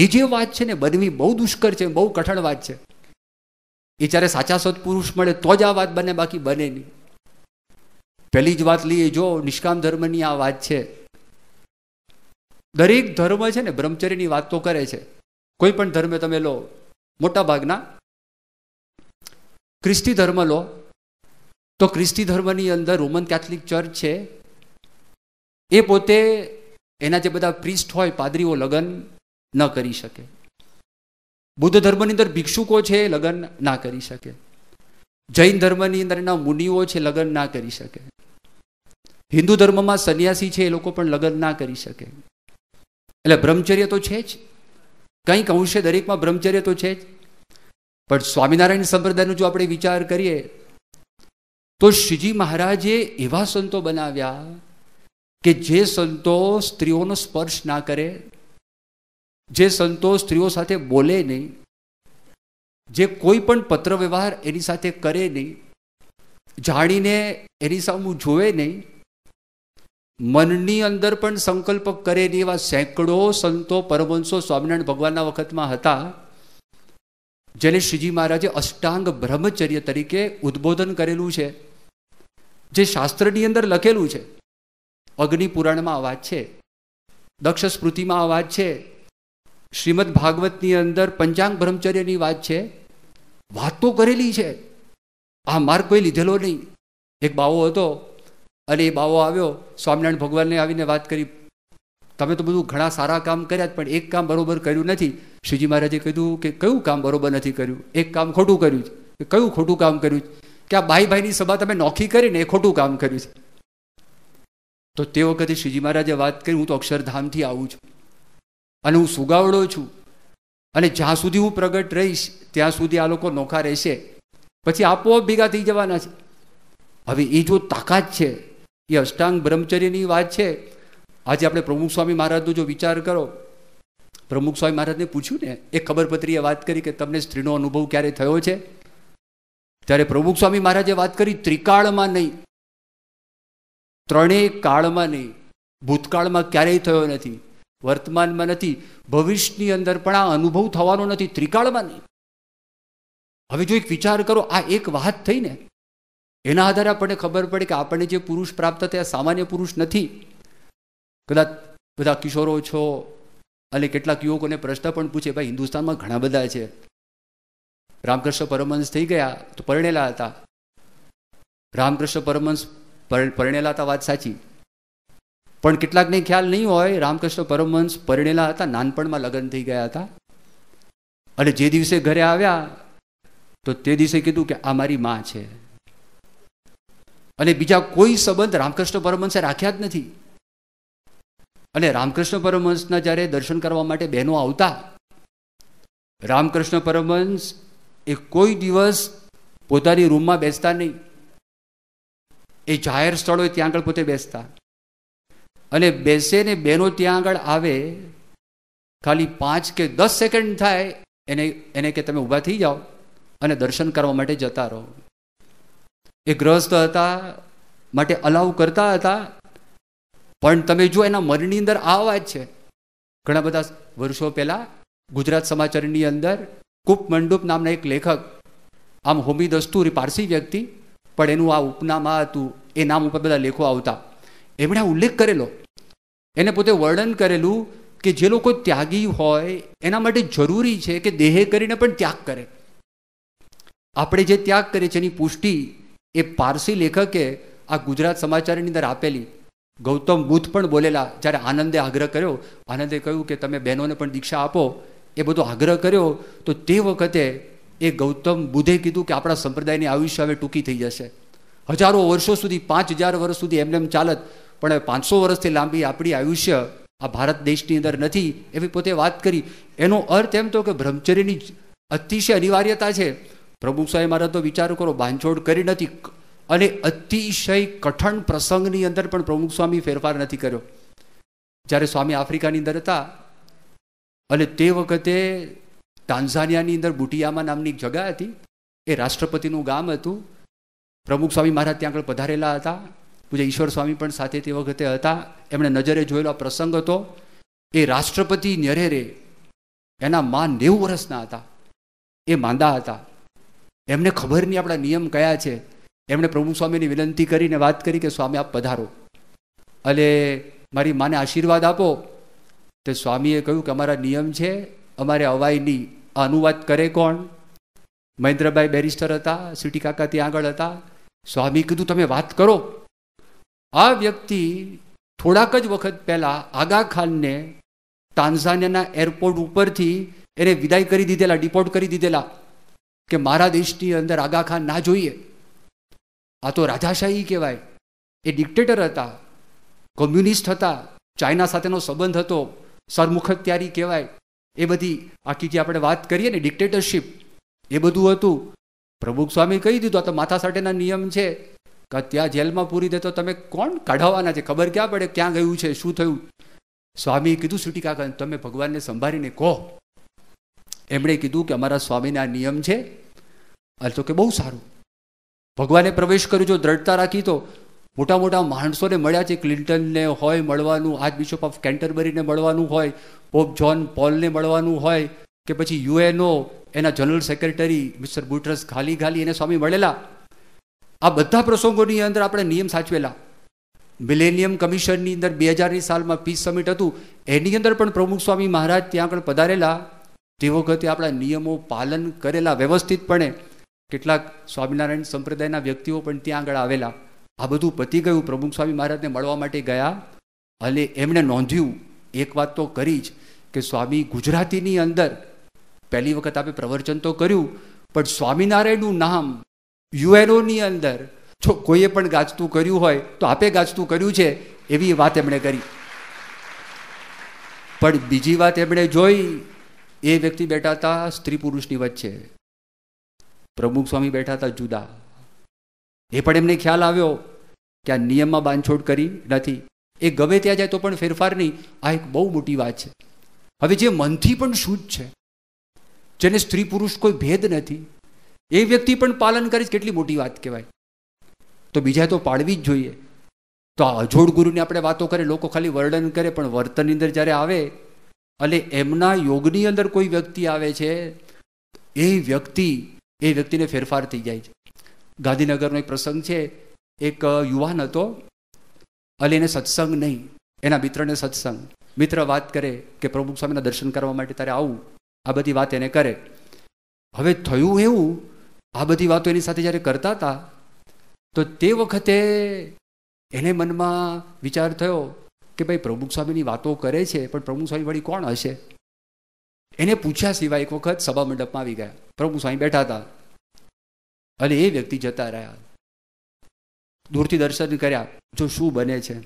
એ જે વાત છે ને બનવી બહુ દુષ્કર છે બહુ કઠણ વાત છે એ જ્યારે સાચા સત્પુરુષ મળે તો જ આ વાત બને બાકી બને નહીં પહેલી જ વાત લઈએ જો નિષ્કામ ધર્મની આ વાત છે દરેક ધર્મ છે ને બ્રહ્મચર્યની વાત તો કરે છે કોઈ પણ ધર્મે તમે લો મોટાભાગના ખ્રિસ્તી ધર્મ લો તો ખ્રિસ્તી ધર્મની અંદર રોમન કેથલિક ચર્ચ છે એ પોતે એના જે બધા પ્રિસ્ટ હોય પાદરીઓ લગ્ન ન કરી શકે બુદ્ધ ધર્મની અંદર ભિક્ષુકો છે લગ્ન ના કરી શકે જૈન ધર્મની અંદર એના મુનિઓ છે લગ્ન ના કરી શકે હિન્દુ ધર્મમાં સન્યાસી છે એ લોકો પણ લગ્ન ના કરી શકે એટલે બ્રહ્મચર્ય તો છે જ કંઈક અંશે દરેકમાં બ્રહ્મચર્ય તો છે જ પણ સ્વામિનારાયણ સંપ્રદાયનો જો આપણે વિચાર કરીએ તો શ્રીજી મહારાજે એવા સંતો બનાવ્યા કે જે સંતો સ્ત્રીઓનો સ્પર્શ ના કરે જે સંતો સ્ત્રીઓ સાથે બોલે નહીં જે કોઈ પણ પત્ર વ્યવહાર એની સાથે કરે નહીં જાણીને એની સામે જોવે નહીં મનની અંદર પણ સંકલ્પ કરેલી એવા સેંકડો સંતો પરમંશો સ્વામિનારાયણ ભગવાનના વખતમાં હતા જેને શ્રીજી મહારાજે અષ્ટાંગ બ્રહ્મચર્ય તરીકે ઉદ્બોધન કરેલું છે જે શાસ્ત્રની અંદર લખેલું છે અગ્નિપુરાણમાં પુરાણમાં આ વાત છે દક્ષ સ્મૃતિમાં આ વાત છે શ્રીમદ ભાગવતની અંદર પંચાંગ બ્રહ્મચર્યની વાત છે વાતો કરેલી છે આ માર્ગ કોઈ લીધેલો નહીં એક બાવો હતો અને એ બાવો આવ્યો સ્વામિનારાયણ ભગવાનને આવીને વાત કરી તમે તો બધું ઘણા સારા કામ કર્યા પણ એક કામ બરોબર કર્યું નથી શ્રીજી મહારાજે કીધું કે કયું કામ બરોબર નથી કર્યું એક કામ ખોટું કર્યું છે કયું ખોટું કામ કર્યું કે આ ભાઈ ભાઈની સભા તમે નોખી કરીને એ ખોટું કામ કર્યું છે તો તે વખતે શ્રીજી મહારાજે વાત કરી હું તો અક્ષરધામથી આવું છું અને હું સુગાવડો છું અને જ્યાં સુધી હું પ્રગટ રહીશ ત્યાં સુધી આ લોકો નોખા રહેશે પછી આપોઆપ ભેગા થઈ જવાના છે હવે એ જો તાકાત છે એ અષ્ટાંગ બ્રહ્મચર્યની વાત છે આજે આપણે પ્રમુખ સ્વામી મહારાજનો જો વિચાર કરો પ્રમુખ સ્વામી મહારાજને પૂછ્યું ને એ ખબરપત્રીએ વાત કરી કે તમને સ્ત્રીનો અનુભવ ક્યારે થયો છે ત્યારે પ્રમુખ સ્વામી મહારાજે વાત કરી ત્રિકાળમાં નહીં ત્રણેય કાળમાં નહીં ભૂતકાળમાં ક્યારેય થયો નથી વર્તમાનમાં નથી ભવિષ્યની અંદર પણ આ અનુભવ થવાનો નથી ત્રિકાળમાં નહીં હવે જો એક વિચાર કરો આ એક વાત થઈને એના આધારે આપણને ખબર પડે કે આપણને જે પુરુષ પ્રાપ્ત થયા સામાન્ય પુરુષ નથી કદાચ બધા કિશોરો છો અને કેટલાક યુવકોને પ્રશ્ન પણ પૂછે ભાઈ હિન્દુસ્તાનમાં ઘણા બધા છે રામકૃષ્ણ પરમહંસ થઈ ગયા તો પરણેલા હતા રામકૃષ્ણ પરમહંસ પરણેલા હતા વાત સાચી પણ કેટલાકને ખ્યાલ નહીં હોય રામકૃષ્ણ પરમહંસ પરણેલા હતા નાનપણમાં લગ્ન થઈ ગયા હતા અને જે દિવસે ઘરે આવ્યા તો તે દિવસે કીધું કે આ મારી માં છે અને બીજા કોઈ સંબંધ રામકૃષ્ણ પરમહંસે રાખ્યા જ નથી અને રામકૃષ્ણ પરમહંસના જ્યારે દર્શન કરવા માટે બહેનો આવતા રામકૃષ્ણ પરમહંસ એ કોઈ દિવસ પોતાની રૂમમાં બેસતા નહીં એ જાહેર સ્થળોએ ત્યાં આગળ પોતે બેસતા અને બેસે ને બહેનો ત્યાં આગળ આવે ખાલી પાંચ કે દસ સેકન્ડ થાય એને એને કે તમે ઊભા થઈ જાઓ અને દર્શન કરવા માટે જતા રહો એ ગ્રહસ્થ હતા માટે અલાઉ કરતા હતા પણ તમે જો એના મનની અંદર આ વાત છે ઘણા બધા વર્ષો પહેલાં ગુજરાત સમાચારની અંદર કુપ મંડુપ નામના એક લેખક આમ હોમી દસ્તુરી પારસી વ્યક્તિ પણ એનું આ ઉપનામાં હતું એ નામ ઉપર બધા લેખો આવતા એમણે ઉલ્લેખ કરેલો એને પોતે વર્ણન કરેલું કે જે લોકો ત્યાગી હોય એના માટે જરૂરી છે કે દેહ કરીને પણ ત્યાગ કરે આપણે જે ત્યાગ કરીએ છીએ એની પુષ્ટિ એ પારસી લેખકે આ ગુજરાત સમાચારની અંદર આપેલી ગૌતમ બુદ્ધ પણ બોલેલા જ્યારે આનંદે આગ્રહ કર્યો આનંદે કહ્યું કે તમે બહેનોને પણ દીક્ષા આપો એ બધો આગ્રહ કર્યો તો તે વખતે એ ગૌતમ બુદ્ધે કીધું કે આપણા સંપ્રદાયની આયુષ્ય હવે ટૂંકી થઈ જશે હજારો વર્ષો સુધી પાંચ હજાર વર્ષ સુધી એમને એમ ચાલત પણ પાંચસો વર્ષથી લાંબી આપણી આયુષ્ય આ ભારત દેશની અંદર નથી એવી પોતે વાત કરી એનો અર્થ એમ તો કે બ્રહ્મચર્યની અતિશય અનિવાર્યતા છે પ્રભુ સ્વામી મહારાજ તો વિચાર કરો બાંધછોડ કરી નથી અને અતિશય કઠણ પ્રસંગની અંદર પણ પ્રમુખ સ્વામી ફેરફાર નથી કર્યો જ્યારે સ્વામી આફ્રિકાની અંદર હતા અને તે વખતે તાન્ઝાનિયાની અંદર બુટિયામાં નામની જગા હતી એ રાષ્ટ્રપતિનું ગામ હતું પ્રમુખ સ્વામી મહારાજ ત્યાં આગળ પધારેલા હતા પૂજા ઈશ્વર સ્વામી પણ સાથે તે વખતે હતા એમણે નજરે જોયેલો પ્રસંગ હતો એ રાષ્ટ્રપતિ નરેરે એના મા નેવું વર્ષના હતા એ માંદા હતા એમને ખબર નહીં આપણા નિયમ કયા છે એમણે પ્રભુ સ્વામીની વિનંતી કરીને વાત કરી કે સ્વામી આપ પધારો એટલે મારી માને આશીર્વાદ આપો તો સ્વામીએ કહ્યું કે અમારા નિયમ છે અમારે અવાય નહીં અનુવાદ કરે કોણ મહેન્દ્રભાઈ બેરિસ્ટર હતા સિટી કાકા ત્યાં આગળ હતા સ્વામી કીધું તમે વાત કરો આ વ્યક્તિ થોડાક જ વખત પહેલાં આગા ખાનને તાન્ઝાનિયાના એરપોર્ટ ઉપરથી એને વિદાય કરી દીધેલા ડિપોર્ટ કરી દીધેલા કે મારા દેશની અંદર આગાખાન ના જોઈએ આ તો રાજાશાહી કહેવાય એ ડિક્ટેટર હતા કોમ્યુનિસ્ટ હતા ચાઇના સાથેનો સંબંધ હતો સરમુખત્યારી કહેવાય એ બધી આખી જે આપણે વાત કરીએ ને ડિક્ટેટરશીપ એ બધું હતું પ્રભુ સ્વામી કહી દીધું આ તો માથા સાટેના નિયમ છે કે ત્યાં જેલમાં પૂરી દે તો તમે કોણ કાઢવાના છે ખબર ક્યાં પડે ક્યાં ગયું છે શું થયું સ્વામી કીધું સુટી કાકા તમે ભગવાનને સંભાળીને કહો એમણે કીધું કે અમારા સ્વામીને આ નિયમ છે અલતો કે બહુ સારું ભગવાને પ્રવેશ કર્યો જો દ્રઢતા રાખી તો મોટા મોટા માણસોને મળ્યા છે ક્લિન્ટનને હોય મળવાનું આજ બિશોપ ઓફ કેન્ટરબરીને મળવાનું હોય પોપ જ્હોન પોલને મળવાનું હોય કે પછી યુએનઓ એના general secretary mister Boutros Ghali Ghali એને સ્વામી મળેલા આ બધા પ્રસંગોની અંદર આપણે નિયમ સાચવેલા મિલેનિયમ કમિશનની અંદર બે હજારની સાલમાં પીસ સમિટ હતું એની અંદર પણ પ્રમુખ સ્વામી મહારાજ ત્યાં આગળ પધારેલા તે વખતે આપણા નિયમો પાલન કરેલા વ્યવસ્થિતપણે કેટલાક સ્વામિનારાયણ સંપ્રદાયના વ્યક્તિઓ પણ ત્યાં આગળ આવેલા આ બધું પતી ગયું પ્રમુખ સ્વામી મહારાજને મળવા માટે ગયા અને એમણે નોંધ્યું એક વાત તો કરી જ કે સ્વામી ગુજરાતીની અંદર પહેલી વખત આપણે પ્રવચન તો કર્યું પણ સ્વામિનારાયણનું નામ યુએનઓની અંદર જો કોઈએ પણ ગાજતું કર્યું હોય તો આપે ગાજતું કર્યું છે એવી વાત એમણે કરી પણ બીજી વાત એમણે જોઈ એ વ્યક્તિ બેઠા હતા સ્ત્રી પુરુષની વચ્ચે પ્રમુખ સ્વામી બેઠા હતા જુદા એ પણ એમને ખ્યાલ આવ્યો કે આ નિયમમાં બાંધછોડ કરી નથી એ ગમે ત્યાં જાય તો પણ ફેરફાર નહીં આ એક બહુ મોટી વાત છે હવે જે મનથી પણ શુદ્ધ છે જેને સ્ત્રી પુરુષ કોઈ ભેદ નથી એ વ્યક્તિ પણ પાલન કરે કેટલી મોટી વાત કહેવાય તો બીજા તો પાડવી જ જોઈએ તો આ અજોડ ગુરુની આપણે વાતો કરે લોકો ખાલી વર્ણન કરે પણ વર્તનની અંદર જ્યારે આવે એટલે એમના યોગની અંદર કોઈ વ્યક્તિ આવે છે એ વ્યક્તિ એ વ્યક્તિને ફેરફાર થઈ જાય છે ગાંધીનગરનો એક પ્રસંગ છે એક યુવાન હતો એટલે એને સત્સંગ નહીં એના મિત્રને સત્સંગ મિત્ર વાત કરે કે પ્રભુ સ્વામીના દર્શન કરવા માટે તારે આવું આ બધી વાત એને કરે હવે થયું એવું આ બધી વાતો એની સાથે જ્યારે કરતા હતા તો તે વખતે એને મનમાં વિચાર થયો કે ભાઈ પ્રમુખ સ્વામીની વાતો કરે છે પણ પ્રમુખ સ્વામી વળી કોણ હશે એને પૂછ્યા સિવાય એક વખત સભા મંડપમાં આવી ગયા પ્રમુખ સ્વામી બેઠા હતા અને એ વ્યક્તિ જતા રહ્યા દૂરથી દર્શન કર્યા જો શું બને છે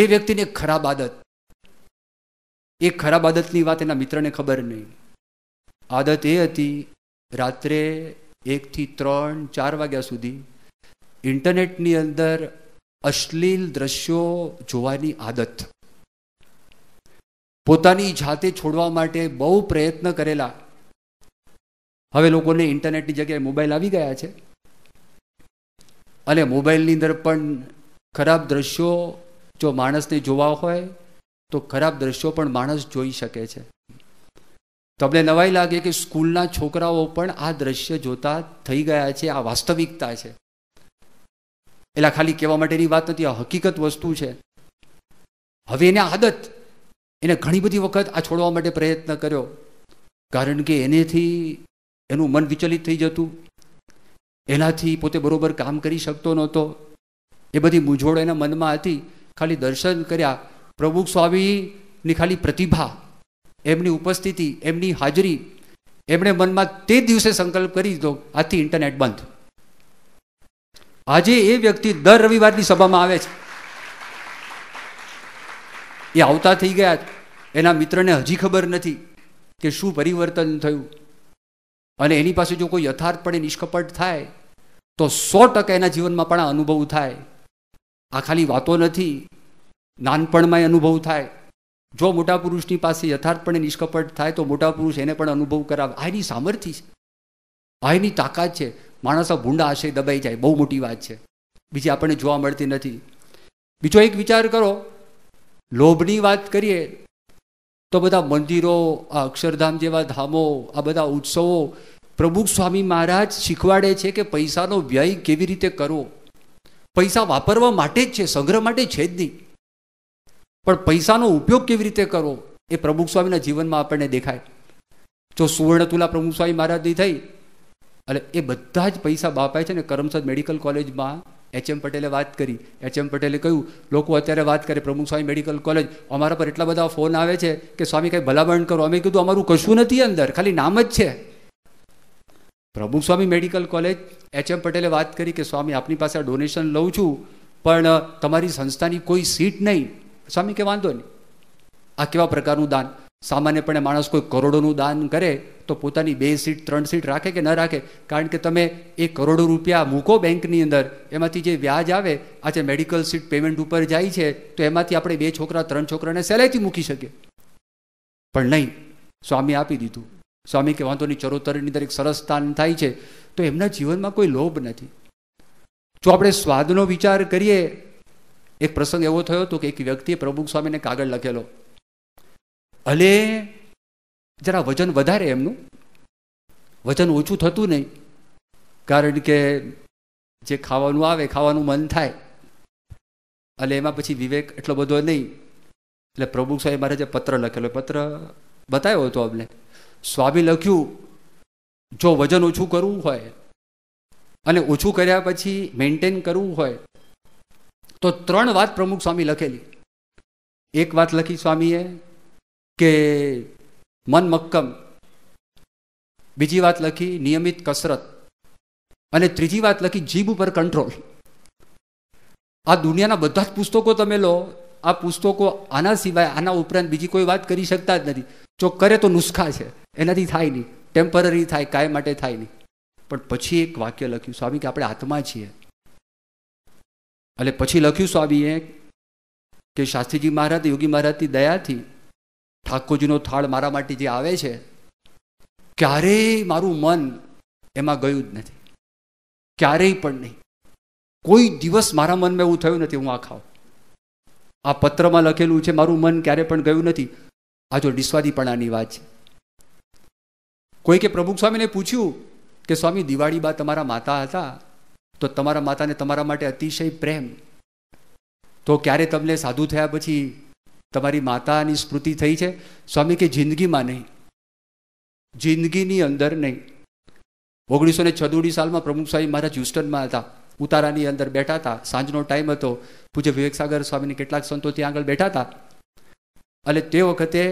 એ વ્યક્તિને ખરાબ આદત એ ખરાબ આદતની વાત એના મિત્રને ખબર નહીં આદત એ હતી રાત્રે એકથી ત્રણ ચાર વાગ્યા સુધી ઇન્ટરનેટની અંદર અશ્લીલ દ્રશ્યો જોવાની આદત પોતાની જાતે છોડવા માટે બહુ પ્રયત્ન કરેલા હવે લોકોને ઇન્ટરનેટની જગ્યાએ મોબાઈલ આવી ગયા છે અને મોબાઈલની અંદર પણ ખરાબ દ્રશ્યો જો માણસને જોવા હોય તો ખરાબ દ્રશ્યો પણ માણસ જોઈ શકે છે તમને નવાઈ લાગે કે સ્કૂલના છોકરાઓ પણ આ દ્રશ્ય જોતા થઈ ગયા છે આ વાસ્તવિકતા છે એટલે ખાલી કહેવા માટેની વાત નથી આ હકીકત વસ્તુ છે હવે એને આદત એને ઘણી બધી વખત આ છોડવા માટે પ્રયત્ન કર્યો કારણ કે એનેથી એનું મન વિચલિત થઈ જતું એનાથી પોતે બરોબર કામ કરી શકતો નહોતો એ બધી મૂંઝવણ એના મનમાં હતી ખાલી દર્શન કર્યા પ્રભુ સ્વામીની ખાલી પ્રતિભા એમની ઉપસ્થિતિ એમની હાજરી એમણે મનમાં તે દિવસે સંકલ્પ કરી દીધો આથી ઇન્ટરનેટ બંધ આજે એ વ્યક્તિ દર રવિવારની સભામાં આવે છે એ આવતા થઈ ગયા એના મિત્રને હજી ખબર નથી કે શું પરિવર્તન થયું અને એની પાસે જો કોઈ યથાર્થપણે નિષ્કપટ થાય તો સો ટકા એના જીવનમાં પણ અનુભવ થાય આ ખાલી વાતો નથી નાનપણમાં અનુભવ થાય જો મોટા પુરુષની પાસે યથાર્થપણે નિષ્કપટ થાય તો મોટા પુરુષ એને પણ અનુભવ કરાવે આ એની સામર્થ્ય છે આ એની તાકાત છે માણસો ભૂંડા આશય દબાઈ જાય બહુ મોટી વાત છે બીજી આપણને જોવા મળતી નથી બીજો એક વિચાર કરો લોભની વાત કરીએ તો બધા મંદિરો આ અક્ષરધામ જેવા ધામો આ બધા ઉત્સવો પ્રમુખ સ્વામી મહારાજ શીખવાડે છે કે પૈસાનો વ્યય કેવી રીતે કરવો પૈસા વાપરવા માટે જ છે સંગ્રહ માટે છે જ નહીં પણ પૈસાનો ઉપયોગ કેવી રીતે કરવો એ પ્રમુખ સ્વામીના જીવનમાં આપણને દેખાય જો સુવર્ણ તુલા પ્રમુખ સ્વામી મહારાજની થઈ એટલે એ બધા જ પૈસા બાપાય છે ને કરમસદ મેડિકલ કોલેજમાં એચ એમ પટેલે વાત કરી એચ એમ પટેલે કહ્યું લોકો અત્યારે વાત કરે પ્રમુખ સ્વામી મેડિકલ કોલેજ અમારા પર એટલા બધા ફોન આવે છે કે સ્વામી કંઈ ભલામણ કરો અમે કીધું અમારું કશું નથી અંદર ખાલી નામ જ છે Pramukh Swami medical college H M પટેલે વાત કરી કે સ્વામી આપની પાસે ડોનેશન લઉં છું પણ તમારી સંસ્થાની કોઈ સીટ નહીં સ્વામી કે વાંધો નહીં આ કેવા પ્રકારનું દાન સામાન્યપણે માણસ કોઈ કરોડોનું દાન કરે તો પોતાની બે સીટ ત્રણ સીટ રાખે કે ન રાખે કારણ કે તમે એ કરોડો રૂપિયા મૂકો બેંકની અંદર એમાંથી જે વ્યાજ આવે આજે મેડિકલ સીટ પેમેન્ટ ઉપર જાય છે તો એમાંથી આપણે બે છોકરા ત્રણ છોકરાને સહેલાઈથી મૂકી શકીએ પણ નહીં સ્વામી આપી દીધું સ્વામી કે વાંધોની ચરોતરની અંદર એક સરસ સ્થાન થાય છે તો એમના જીવનમાં કોઈ લોભ નથી જો આપણે સ્વાદનો વિચાર કરીએ એક પ્રસંગ એવો થયો હતો કે એક વ્યક્તિએ પ્રભુ સ્વામીને કાગળ લખેલો અલે જરા વજન વધારે એમનું વજન ઓછું થતું નહીં કારણ કે જે ખાવાનું આવે ખાવાનું મન થાય એટલે એમાં પછી વિવેક એટલો બધો નહીં એટલે પ્રભુ સ્વામી મારે જે પત્ર લખેલો પત્ર બતાવ્યો હતો અમને સ્વામી લખ્યું જો વજન ઓછું કરવું હોય અને ઓછું કર્યા પછી મેન્ટેન કરવું હોય તો ત્રણ વાત પ્રમુખ સ્વામી લખેલી એક વાત લખી સ્વામીએ કે મન મક્કમ બીજી વાત લખી નિયમિત કસરત અને ત્રીજી વાત લખી જીભ ઉપર કંટ્રોલ આ દુનિયાના બધા જ પુસ્તકો તમે લો આ પુસ્તકો આના સિવાય આના ઉપરાંત બીજી કોઈ વાત કરી શકતા જ નથી જો કરે તો નુસ્ખા છે એનાથી થાય નહીં ટેમ્પરરી થાય કાંઈ માટે થાય નહીં પણ પછી એક વાક્ય લખ્યું સ્વામી કે આપણે આત્મા છીએ એટલે પછી લખ્યું સ્વામીએ કે શાસ્ત્રીજી મહારાજ યોગી મહારાજની દયાથી ઠાકોરજીનો થાળ મારા માટે જે આવે છે ક્યારેય મારું મન એમાં ગયું જ નથી ક્યારેય પણ નહીં કોઈ દિવસ મારા મનમાં એવું થયું નથી હું આ ખાઉં આ પત્રમાં લખેલું છે મારું મન ક્યારે પણ ગયું નથી આ જો નિસ્વાદીપણાની વાત છે કોઈ કે પ્રભુ સ્વામીને પૂછ્યું કે સ્વામી દિવાળી બા તમારા માતા હતા તો તમારા માતાને તમારા માટે અતિશય પ્રેમ તો ક્યારે તમને સાધુ થયા પછી તમારી માતાની સ્મૃતિ થઈ છે સ્વામી કે જિંદગીમાં નહીં જિંદગીની અંદર નહીં ઓગણીસો ને છદુડી સાલમાં પ્રમુખ સ્વામી મહારાજ હ્યુસ્ટનમાં હતા ઉતારાની અંદર બેઠા હતા સાંજનો ટાઈમ હતો પૂજ્ય વિવેક સાગર સ્વામીને કેટલાક સંતો ત્યાં આગળ બેઠા હતા અને તે વખતે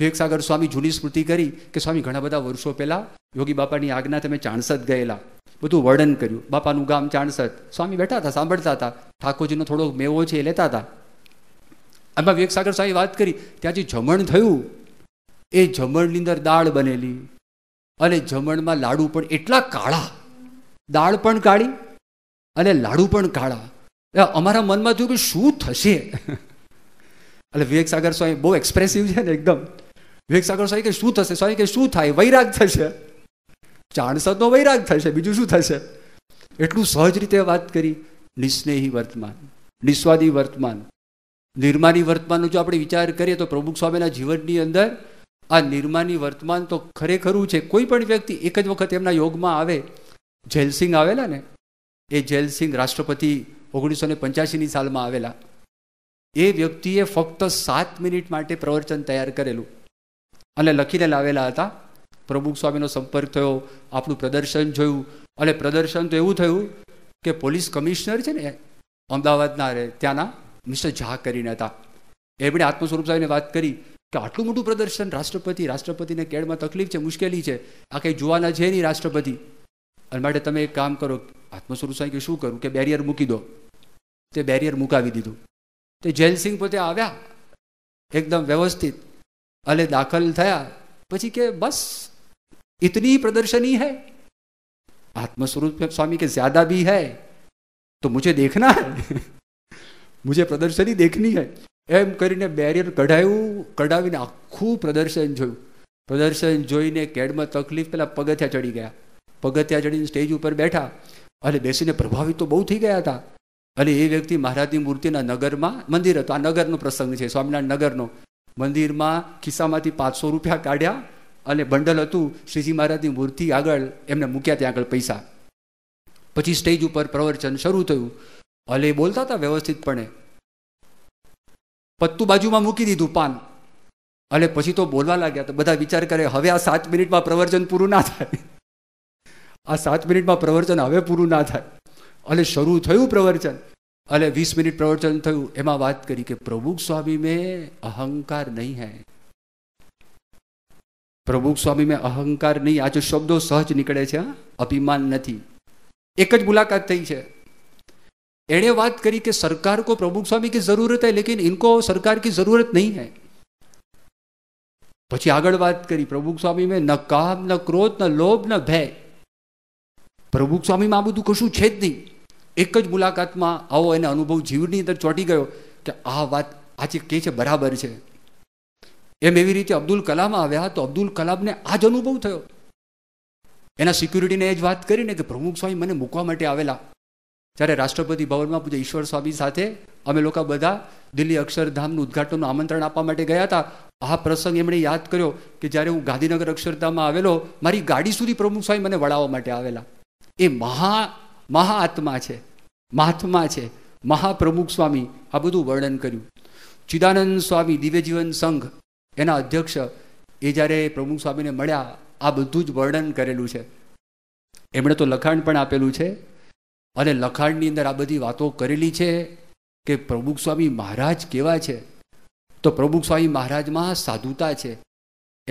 વિવેક સાગર સ્વામી જૂની સ્મૃતિ કરી કે સ્વામી ઘણા બધા વર્ષો પહેલાં યોગી બાપાની આજ્ઞા તમે ચાણસદ ગયેલા બધું વર્ણન કર્યું બાપાનું ગામ ચાણસદ સ્વામી બેઠા હતા સાંભળતા હતા ઠાકોરજીનો થોડો મેવો છે એ લેતા હતા આમાં વેગસાગર સાહેબ વાત કરી ત્યાં જે જમણ થયું એ જમણની અંદર દાળ બનેલી અને જમણમાં લાડુ પણ એટલા કાળા દાળ પણ કાળી અને લાડુ પણ કાળા એ અમારા મનમાં થયું કે શું થશે એટલે વિવેકસાગર સ્વામી બહુ એક્સપ્રેસિવ છે ને એકદમ વિવેકસાગર સ્વામી કે શું થશે સ્વામી કે શું થાય વૈરાગ થશે જાણસદનો વૈરાગ થશે બીજું શું થશે એટલું સહજ રીતે વાત કરી નિસ્નેહી વર્તમાન નિસ્વાદી વર્તમાન નિર્માની વર્તમાનનો જો આપણે વિચાર કરીએ તો પ્રમુખ સ્વામીના જીવનની અંદર આ નિર્માની વર્તમાન તો ખરેખરું છે કોઈ પણ વ્યક્તિ એક જ વખત એમના યોગમાં આવે જેલસિંગ આવેલા ને એ જેલસિંગ રાષ્ટ્રપતિ ઓગણીસો ને પંચ્યાસીની સાલમાં આવેલા એ વ્યક્તિએ ફક્ત સાત મિનિટ માટે પ્રવચન તૈયાર કરેલું અને લખીને લાવેલા હતા પ્રમુખ સ્વામીનો સંપર્ક થયો આપણું પ્રદર્શન જોયું અને પ્રદર્શન તો એવું થયું કે પોલીસ કમિશનર છે ને અમદાવાદના રહે ત્યાંના મિસ્ટર ઝા કરીને હતા એમણે આત્મસ્વરૂપ સાહેબને વાત કરી કે આટલું મોટું પ્રદર્શન રાષ્ટ્રપતિ રાષ્ટ્રપતિને કેળમાં તકલીફ છે મુશ્કેલી છે આ કંઈ જોવાના છે નહીં રાષ્ટ્રપતિ અને માટે તમે એક કામ કરો આત્મસ્વરૂપ સાહેબ કે શું કરું કે બેરિયર મૂકી દો તે બેરિયર મુકાવી દીધું તે જયલસિંહ પોતે આવ્યા એકદમ વ્યવસ્થિત અને દાખલ થયા પછી કે બસ ઇતની પ્રદર્શની હૈ આત્મસ્વરૂપ સ્વામી કે જ્યાદા બી હૈ તો મુજે દેખના મુજે પ્રદર્શની દેખની હૈ એમ કરીને બેરિયર કઢાયું કઢાવીને આખું પ્રદર્શન જોયું પ્રદર્શન જોઈને કેડમાં તકલીફ પેલા પગથિયા ચડી ગયા પગથિયા ચડીને સ્ટેજ ઉપર બેઠા અને બેસીને પ્રભાવિત તો બહુ થઈ ગયા હતા અને એ વ્યક્તિ મહારાજની મૂર્તિના નગરમાં મંદિર હતું આ નગરનો પ્રસંગ છે સ્વામિનારાયણ નગરનો મંદિરમાં ખિસ્સામાંથી પાંચસો રૂપિયા કાઢ્યા અને બંડલ હતું શ્રીજી મહારાજની મૂર્તિ આગળ એમને મૂક્યા ત્યાં આગળ પૈસા પછી સ્ટેજ ઉપર પ્રવચન શરૂ થયું એટલે એ બોલતા હતા વ્યવસ્થિતપણે પત્તું બાજુમાં મૂકી દીધું પાન એટલે પછી તો બોલવા લાગ્યા તો બધા વિચાર કરે હવે આ સાત મિનિટમાં પ્રવચન પૂરું ના થાય આ સાત મિનિટમાં પ્રવચન હવે પૂરું ના થાય એટલે શરૂ થયું પ્રવચન એટલે વીસ મિનિટ પ્રવચન થયું એમાં વાત કરી કે પ્રભુ સ્વામી મેં અહંકાર નહીં હે પ્રભુ સ્વામી મેં અહંકાર નહીં આ જો શબ્દો સહજ નીકળે છે અભિમાન નથી એક જ મુલાકાત થઈ છે એણે વાત કરી કે સરકાર કો प्रमुख स्वामी की जरूरत है लेकिन इनको सरकार की जरूरत नहीं है પછી આગળ વાત કરી પ્રભુ સ્વામી મેં ન કામ ન ક્રોધ ન લોભ ન ભય પ્રભુ સ્વામીમાં આ બધું કશું છે જ નહીં એક જ મુલાકાતમાં આવો એને અનુભવ જીવની અંદર ચોંટી ગયો કે આ વાત આજે કે છે બરાબર છે એમ એવી રીતે અબ્દુલ કલામ આવ્યા તો અબ્દુલ કલામને આ જ અનુભવ થયો એના સિક્યુરિટીને એ જ વાત કરીને કે પ્રમુખ સ્વામી મને મૂકવા માટે આવેલા જ્યારે રાષ્ટ્રપતિ ભવનમાં પૂજ્ય ઈશ્વર સ્વામી સાથે અમે લોકો બધા દિલ્હી અક્ષરધામનું ઉદઘાટનનું આમંત્રણ આપવા માટે ગયા હતા આ પ્રસંગ એમણે યાદ કર્યો કે જ્યારે હું ગાંધીનગર અક્ષરધામમાં આવેલો મારી ગાડી સુધી પ્રમુખ સ્વામી મને વળાવવા માટે આવેલા એ મહા મહાઆત્મા છે મહાત્મા છે મહાપ્રમુખ સ્વામી આ બધું વર્ણન કર્યું ચિદાનંદ સ્વામી દિવ્યજીવન સંઘ એના અધ્યક્ષ એ જ્યારે પ્રમુખ સ્વામીને મળ્યા આ બધું જ વર્ણન કરેલું છે એમણે તો લખાણ પણ આપેલું છે અને લખાણની અંદર આ બધી વાતો કરેલી છે કે પ્રમુખ સ્વામી મહારાજ કેવા છે તો પ્રમુખ સ્વામી મહારાજમાં સાધુતા છે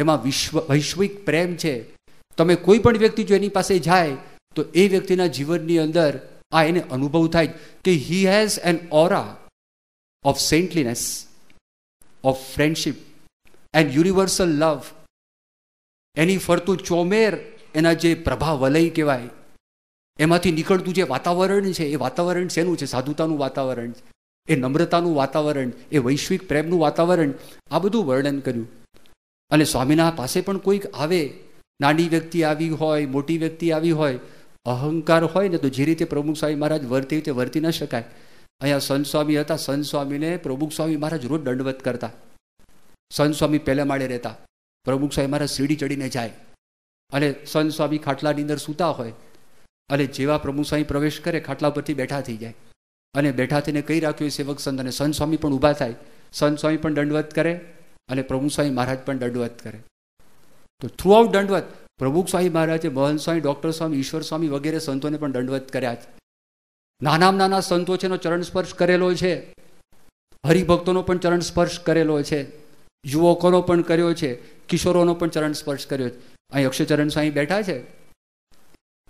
એમાં વિશ્વ વૈશ્વિક પ્રેમ છે તમે કોઈ પણ વ્યક્તિ જો એની પાસે જાય તો એ વ્યક્તિના જીવનની અંદર આ એને અનુભવ થાય કે he has an aura of saintliness of friendship and universal love એની ફરતું ચોમેર એના જે પ્રભાવલય કહેવાય એમાંથી નીકળતું જે વાતાવરણ છે એ વાતાવરણ શેનું છે સાધુતાનું વાતાવરણ એ નમ્રતાનું વાતાવરણ એ વૈશ્વિક પ્રેમનું વાતાવરણ આ બધું વર્ણન કર્યું અને સ્વામીના પાસે પણ કોઈક આવે નાની વ્યક્તિ આવી હોય મોટી વ્યક્તિ આવી હોય અહંકાર હોય ને તો જે રીતે પ્રમુખ સ્વામી મહારાજ વર્તી રીતે વર્તી ન શકાય અહીંયા સંત સ્વામી હતા સંત સ્વામીને પ્રમુખ સ્વામી મહારાજ રોજ દંડવત કરતા સંત સ્વામી પહેલા માળે રહેતા પ્રમુખ સ્વામી મહારાજ સીડી ચડીને જાય અને સંત સ્વામી ખાટલાની અંદર સૂતા હોય અને જેવા પ્રભુ સ્વામી પ્રવેશ કરે ખાટલા પરથી બેઠા થઈ જાય અને બેઠા થઈને કહી રાખ્યું સેવક સંત અને સંત સ્વામી પણ ઊભા થાય સંત સ્વામી પણ દંડવત કરે અને પ્રભુ સ્વામી મહારાજ પણ દંડવત કરે તો થ્રુ આઉટ દંડવત પ્રભુ સ્વામી મહારાજે મોહન સ્વામી ડૉક્ટર સ્વામી ઈશ્વર સ્વામી વગેરે સંતોને પણ દંડવત કર્યા છે નાનામાં નાના સંતો છે એનો ચરણ સ્પર્શ કરેલો છે હરિભક્તોનો પણ ચરણ સ્પર્શ કરેલો છે યુવકોનો પણ કર્યો છે કિશોરોનો પણ ચરણ સ્પર્શ કર્યો છે અહીં અક્ષયચરણ સ્વામી બેઠા છે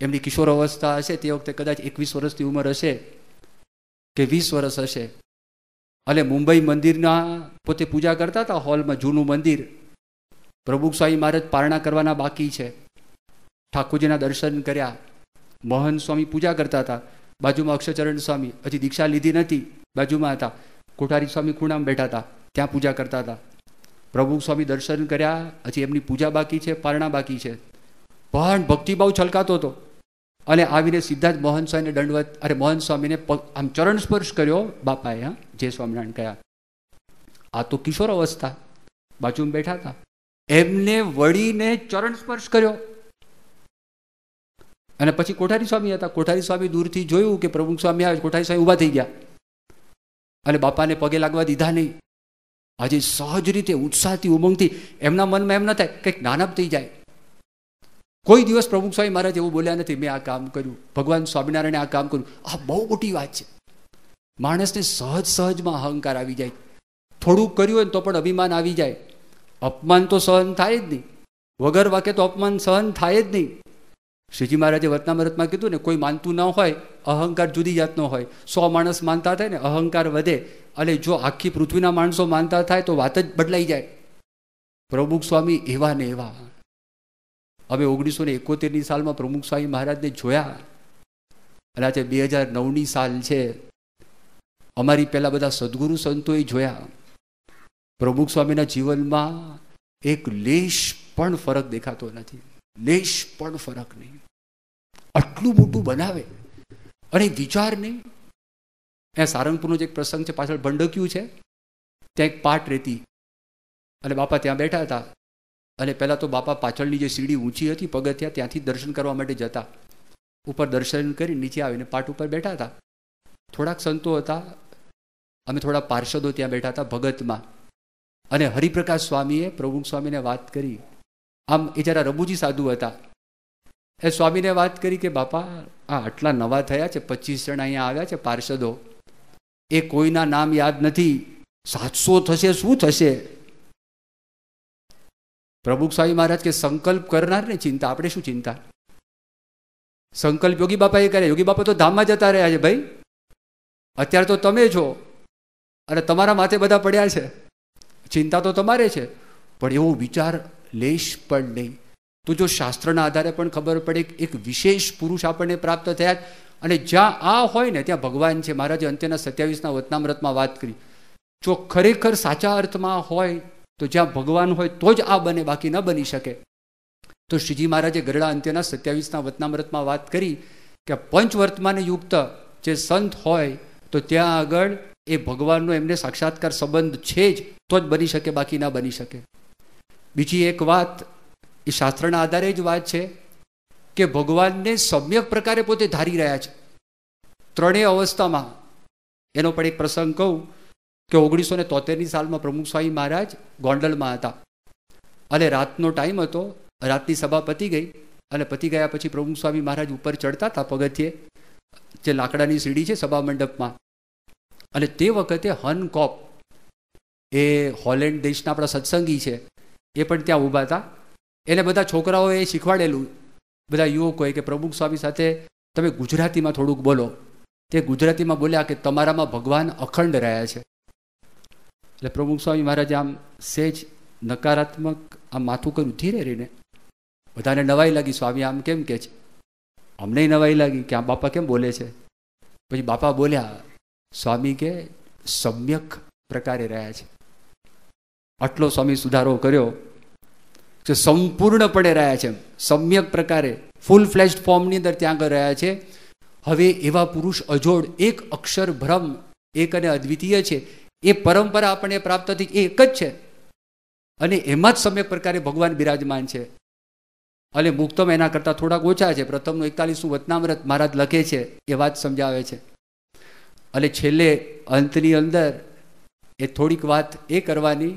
એમની કિશોર અવસ્થા હશે તે વખતે કદાચ એકવીસ વર્ષની ઉંમર હશે કે વીસ વર્ષ હશે એટલે મુંબઈ મંદિરના પોતે પૂજા કરતા હતા હોલમાં જૂનું મંદિર પ્રભુ સ્વામી મહારાજ પારણા કરવાના બાકી છે ઠાકોરજીના દર્શન કર્યા મોહન સ્વામી પૂજા કરતા હતા બાજુમાં અક્ષચરણ સ્વામી હજી દીક્ષા લીધી નથી બાજુમાં હતા કોઠારી સ્વામી ખૂણામાં બેઠા હતા ત્યાં પૂજા કરતા હતા પ્રભુ સ્વામી દર્શન કર્યા હજી એમની પૂજા બાકી છે પારણા બાકી છે પણ ભક્તિભાવ છલકાતો હતો અને આવીને સિદ્ધાર્થ મોહન સ્વામીને દંડવત અરે મોહન સ્વામીને આમ ચરણ સ્પર્શ કર્યો બાપાએ હા જે સ્વામિનારાયણ કયા આ તો કિશોર અવસ્થા બાજુમાં બેઠા હતા એમને વળીને ચરણ સ્પર્શ કર્યો અને પછી કોઠારી સ્વામી હતા કોઠારી સ્વામી દૂરથી જોયું કે પ્રમુખ સ્વામી આવે કોઠારી સ્વામી ઊભા થઈ ગયા અને બાપાને પગે લાગવા દીધા નહીં આજે સહજ રીતે ઉત્સાહથી ઉમંગથી એમના મનમાં એમ ન થાય કંઈક નાનપ થઈ જાય કોઈ દિવસ પ્રમુખ સ્વામી મહારાજ એવું બોલ્યા નથી મેં આ કામ કર્યું ભગવાન સ્વામિનારાયણે આ કામ કર્યું આ બહુ મોટી વાત છે માણસને સહજ સહજમાં અહંકાર આવી જાય થોડુંક કર્યું હોય તો પણ અભિમાન આવી જાય અપમાન તો સહન થાય જ નહીં વગર વાકે તો અપમાન સહન થાય જ નહીં શ્રીજી મહારાજે વર્તનામૃતમાં કીધું ને કોઈ માનતું ન હોય અહંકાર જુદી જાતનો હોય સો માણસ માનતા થાય ને અહંકાર વધે અને જો આખી પૃથ્વીના માણસો માનતા થાય તો વાત જ બદલાઈ જાય પ્રમુખ સ્વામી એવા ને એવા હવે ઓગણીસો ને એકોતેરની સાલમાં પ્રમુખ સ્વામી મહારાજને જોયા અને આજે બે હજાર નવની સાલ છે અમારી પહેલાં બધા સદગુરુ સંતોએ જોયા પ્રમુખ સ્વામીના જીવનમાં એક લેશ પણ ફરક દેખાતો નથી લેશ પણ ફરક નહીં આટલું મોટું બનાવે અને વિચાર નહીં એ સારંગપુરનો જે એક પ્રસંગ છે પાછળ ભંડક્યું છે ત્યાં એક પાટ રહેતી અને બાપા ત્યાં બેઠા હતા અને પહેલાં તો બાપા પાછળની જે સીડી ઊંચી હતી પગથિયા ત્યાંથી દર્શન કરવા માટે જતા ઉપર દર્શન કરી નીચે આવીને પાટ ઉપર બેઠા હતા થોડાક સંતો હતા અમે થોડા પાર્ષદો ત્યાં બેઠા હતા ભગતમાં અને હરિપ્રકાશ સ્વામીએ પ્રભુ સ્વામીને વાત કરી આમ એ જરા રબુજી સાધુ હતા એ સ્વામીને વાત કરી કે બાપા આ આટલા નવા થયા છે પચીસ જણ અહીંયા આવ્યા છે પાર્ષદો એ કોઈના નામ યાદ નથી સાતસો થશે શું થશે પ્રભુ સ્વામી મહારાજ કે સંકલ્પ કરનારને ચિંતા આપણે શું ચિંતા સંકલ્પ યોગી બાપાએ કર્યા યોગી બાપા તો ધામમાં જતા રહ્યા છે ભાઈ અત્યારે તો તમે છો અને તમારા માથે બધા પડ્યા છે ચિંતા તો તમારે છે પણ એવો વિચાર લેશ પણ નહીં તો જો શાસ્ત્રના આધારે પણ ખબર પડે એક વિશેષ પુરુષ આપણને પ્રાપ્ત થયા અને જ્યાં આ હોય ને ત્યાં ભગવાન છે મહારાજે અંત્યના સત્યાવીસના વતનામ્રતમાં વાત કરી જો ખરેખર સાચા અર્થમાં હોય તો જ્યાં ભગવાન હોય તો જ આ બને બાકી ન બની શકે તો શ્રીજી મહારાજે ગરડા અંત્યના સત્યાવીસના વતનામૃતમાં વાત કરી કે પંચવર્તમાન યુક્ત જે સંત હોય તો ત્યાં આગળ એ ભગવાનનો એમને સાક્ષાત્કાર સંબંધ છે જ તો જ બની શકે બાકી ના બની શકે બીજી એક વાત એ શાસ્ત્રના આધારે જ વાત છે કે ભગવાનને સમ્યક પ્રકારે પોતે ધારી રહ્યા છે ત્રણેય અવસ્થામાં એનો પણ એક પ્રસંગ કહું કે ઓગણીસો ને તોતેરની સાલમાં પ્રમુખ સ્વામી મહારાજ ગોંડલમાં હતા અને રાતનો ટાઈમ હતો રાતની સભા પતી ગઈ અને પતી ગયા પછી પ્રમુખ સ્વામી મહારાજ ઉપર ચડતા હતા પગથિયે જે લાકડાની સીડી છે સભા મંડપમાં અને તે વખતે હનકોપ એ હોલેન્ડ દેશના આપણા સત્સંગી છે એ પણ ત્યાં ઊભા હતા એને બધા છોકરાઓએ શીખવાડેલું બધા યુવકોએ કે પ્રમુખ સ્વામી સાથે તમે ગુજરાતીમાં થોડુંક બોલો તે ગુજરાતીમાં બોલ્યા કે તમારામાં ભગવાન અખંડ રહ્યા છે એટલે પ્રમુખ સ્વામી મહારાજ આમ સેજ નકારાત્મક આમ માથું કર્યું ધીરે રહીને બધાને નવાઈ લાગી સ્વામી આમ કેમ કે છે અમને નવાઈ લાગી કે આ બાપા કેમ બોલે છે પછી બાપા બોલ્યા સ્વામી કે સમ્યક પ્રકારે રહ્યા છે આટલો સ્વામી સુધારો કર્યો કે સંપૂર્ણપણે રહ્યા છે સમ્યક પ્રકારે ફૂલ ફ્લેશ્ડ ફોર્મની અંદર ત્યાં આગળ રહ્યા છે હવે એવા પુરુષ અજોડ એક અક્ષર ભ્રમ એક અને અદ્વિતીય છે એ પરંપરા આપણને પ્રાપ્ત થઈ એ એક જ છે અને એમાં જ સમ્યક પ્રકારે ભગવાન બિરાજમાન છે એટલે મુક્તમ એના કરતાં થોડાક ઓછા છે પ્રથમનું એકતાલીસનું વતનામ્રત મહારાજ લખે છે એ વાત સમજાવે છે એટલે છેલ્લે અંતની અંદર એ થોડીક વાત એ કરવાની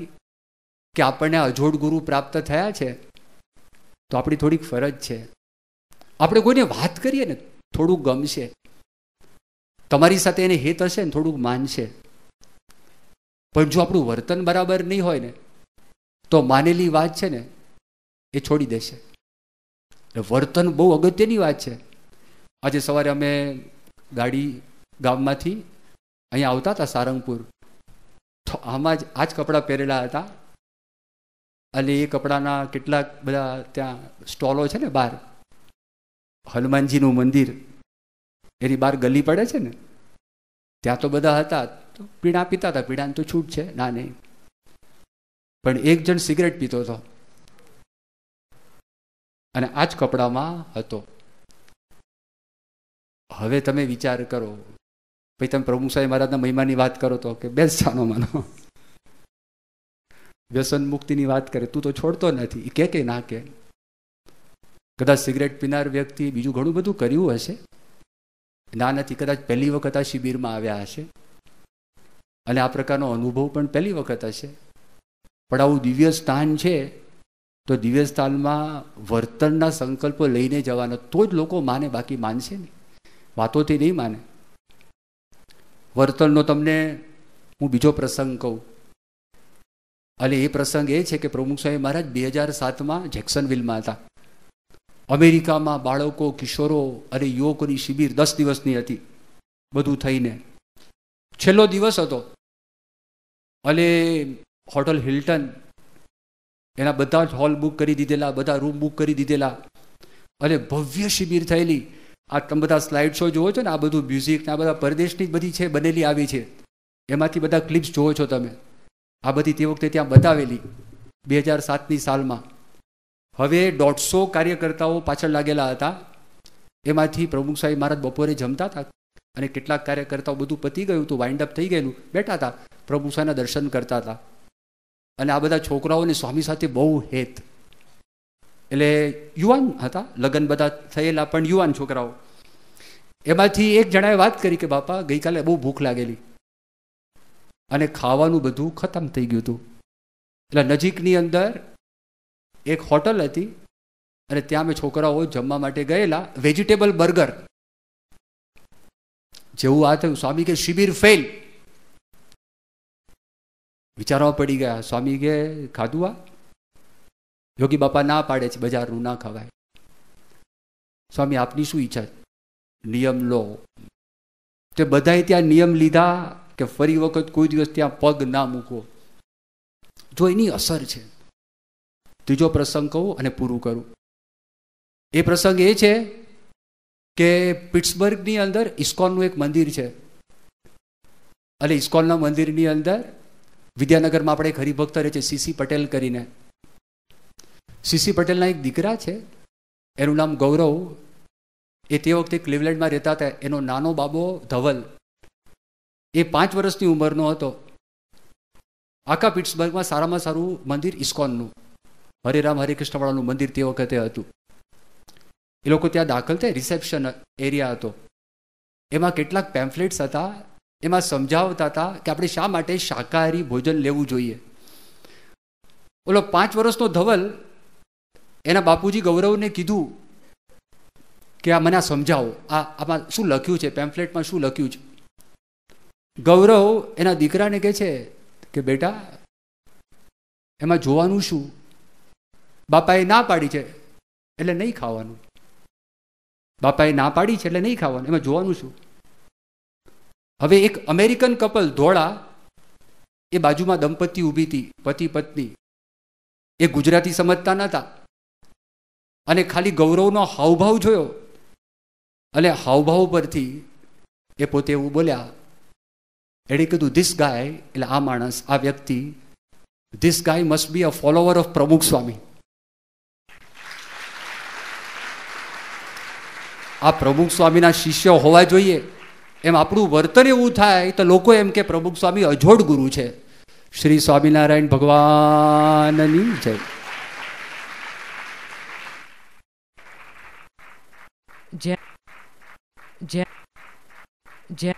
કે આપણને અજોડ ગુરુ પ્રાપ્ત થયા છે તો આપણી થોડીક ફરજ છે આપણે કોઈને વાત કરીએ ને થોડું ગમશે તમારી સાથે એને હેત હશે ને થોડુંક માનશે પણ જો આપણું વર્તન બરાબર નહીં હોય ને તો માનેલી વાત છે ને એ છોડી દેશે વર્તન બહુ અગત્યની વાત છે આજે સવારે અમે ગાડી ગામમાંથી અહીંયા આવતા હતા સારંગપુર તો આમાં જ આ જ કપડાં પહેરેલા હતા અને એ કપડાના કેટલાક બધા ત્યાં સ્ટોલો છે ને બહાર હનુમાનજીનું મંદિર એની બહાર ગલી પડે છે ને ત્યાં તો બધા હતા તો પીણા પીતા હતા પીણાને તો છૂટ છે ના નહીં પણ એક જણ સિગરેટ પીતો હતો અને આ જ કપડામાં હતો હવે તમે વિચાર કરો પછી તમે પ્રભુ સાહેબ મહારાજના મહિમાની વાત કરો તો કે બેસાનો માનો વ્યસન મુક્તિની વાત કરે તું તો છોડતો નથી કે કે ના કે કદાચ સિગરેટ પીનાર વ્યક્તિ બીજું ઘણું બધું કર્યું હશે ના નથી કદાચ પહેલી વખત આ શિબિરમાં આવ્યા હશે અને આ પ્રકારનો અનુભવ પણ પહેલી વખત હશે પણ આવું દિવ્ય સ્થાન છે તો દિવ્ય સ્થાનમાં વર્તનના સંકલ્પો લઈને જવાનો તો જ લોકો માને બાકી માનશે ને વાતોથી નહીં માને વર્તનનો તમને હું બીજો પ્રસંગ કહું અને એ પ્રસંગ એ છે કે પ્રમુખ સ્વામી મહારાજ બે હજાર સાતમાં જેક્સનવિલમાં હતા અમેરિકામાં બાળકો કિશોરો અને યુવકોની શિબિર દસ દિવસની હતી બધું થઈને છેલ્લો દિવસ હતો અલે હોટલ હિલ્ટન એના બધા જ હોલ બુક કરી દીધેલા બધા રૂમ બુક કરી દીધેલા અને ભવ્ય શિબિર થયેલી આ તમે બધા સ્લાઇડ શો જોવો છો ને આ બધું મ્યુઝિક આ બધા પરદેશની બધી છે બનેલી આવી છે એમાંથી બધા ક્લિપ્સ જુઓ છો તમે આ બધી તે વખતે ત્યાં બતાવેલી બે હજાર સાતની સાલમાં હવે દોઢસો કાર્યકર્તાઓ પાછળ લાગેલા હતા એમાંથી પ્રમુખ સાહેબ મહારાજ બપોરે જમતા હતા અને કેટલાક કાર્યકર્તાઓ બધું પતી ગયું હતું વાઇન્ડ અપ થઈ ગયેલું બેઠા હતા પ્રભુ સ્વામીના દર્શન કરતા હતા અને આ બધા છોકરાઓને સ્વામી સાથે બહુ હેત એટલે યુવાન હતા લગ્ન બધા થયેલા પણ યુવાન છોકરાઓ એમાંથી એક જણાએ વાત કરી કે બાપા ગઈકાલે બહુ ભૂખ લાગેલી અને ખાવાનું બધું ખતમ થઈ ગયું હતું એટલે નજીકની અંદર એક હોટલ હતી અને ત્યાં અમે છોકરાઓ જમવા માટે ગયેલા વેજીટેબલ બર્ગર જેવું આ થયું સ્વામી કે શિબિર ફેલ વિચારવા પડી ગયા સ્વામી કે ખાધું આ યોગી બાપા ના પાડે છે બજારનું ના ખવાય સ્વામી આપની શું ઈચ્છા નિયમ લો તે બધાએ ત્યાં નિયમ લીધા કે ફરી વખત કોઈ દિવસ ત્યાં પગ ના મૂકો જો એની અસર છે ત્રીજો પ્રસંગ કહું અને પૂરું કરું એ પ્રસંગ એ છે કે પિટ્સબર્ગની અંદર ઇસ્કોનનું એક મંદિર છે એટલે ઇસ્કોનના મંદિરની અંદર વિદ્યાનગરમાં આપણે એક હરિભક્ત રહે છે સીસી પટેલ કરીને સીસી પટેલના એક દીકરા છે એનું નામ ગૌરવ એ તે વખતે ક્લિવલેન્ડમાં રહેતા હતા એનો નાનો બાબો ધવલ એ પાંચ વર્ષની ઉંમરનો હતો આખા પિટ્સબર્ગમાં સારામાં સારું મંદિર ઇસ્કોનનું હરે રામ હરે કૃષ્ણવાળાનું મંદિર તે વખતે હતું એ લોકો ત્યાં દાખલ થયા રિસેપ્શન એરિયા હતો એમાં કેટલાક પેમ્ફલેટ્સ હતા એમાં સમજાવતા હતા કે આપણે શા માટે શાકાહારી ભોજન લેવું જોઈએ ઓલો પાંચ વર્ષનો ધવલ એના બાપુજી ગૌરવને કીધું કે આ મને આ સમજાવો આ આમાં શું લખ્યું છે પેમ્ફલેટમાં શું લખ્યું છે ગૌરવ એના દીકરાને કહે છે કે બેટા એમાં જોવાનું શું બાપાએ ના પાડી છે એટલે નહીં ખાવાનું બાપાએ ના પાડી છે એટલે નહીં ખાવાનું એમાં જોવાનું શું હવે એક અમેરિકન કપલ ધોળા એ બાજુમાં દંપતી ઊભી હતી પતિ પત્ની એ ગુજરાતી સમજતા નહોતા અને ખાલી ગૌરવનો હાવભાવ જોયો અને હાવભાવ પરથી એ પોતે એવું બોલ્યા એણે કીધું ધીસ ગાય એટલે આ માણસ આ વ્યક્તિ this guy must be a follower of Pramukh Swami આ પ્રમુખ સ્વામીના શિષ્ય હોવા જોઈએ એમ આપણું વર્તન એવું થાય તો લોકો એમ કે પ્રમુખ સ્વામી અજોડ ગુરુ છે શ્રી સ્વામિનારાયણ ભગવાનની જય જય જય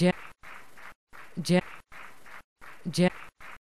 જય જય જય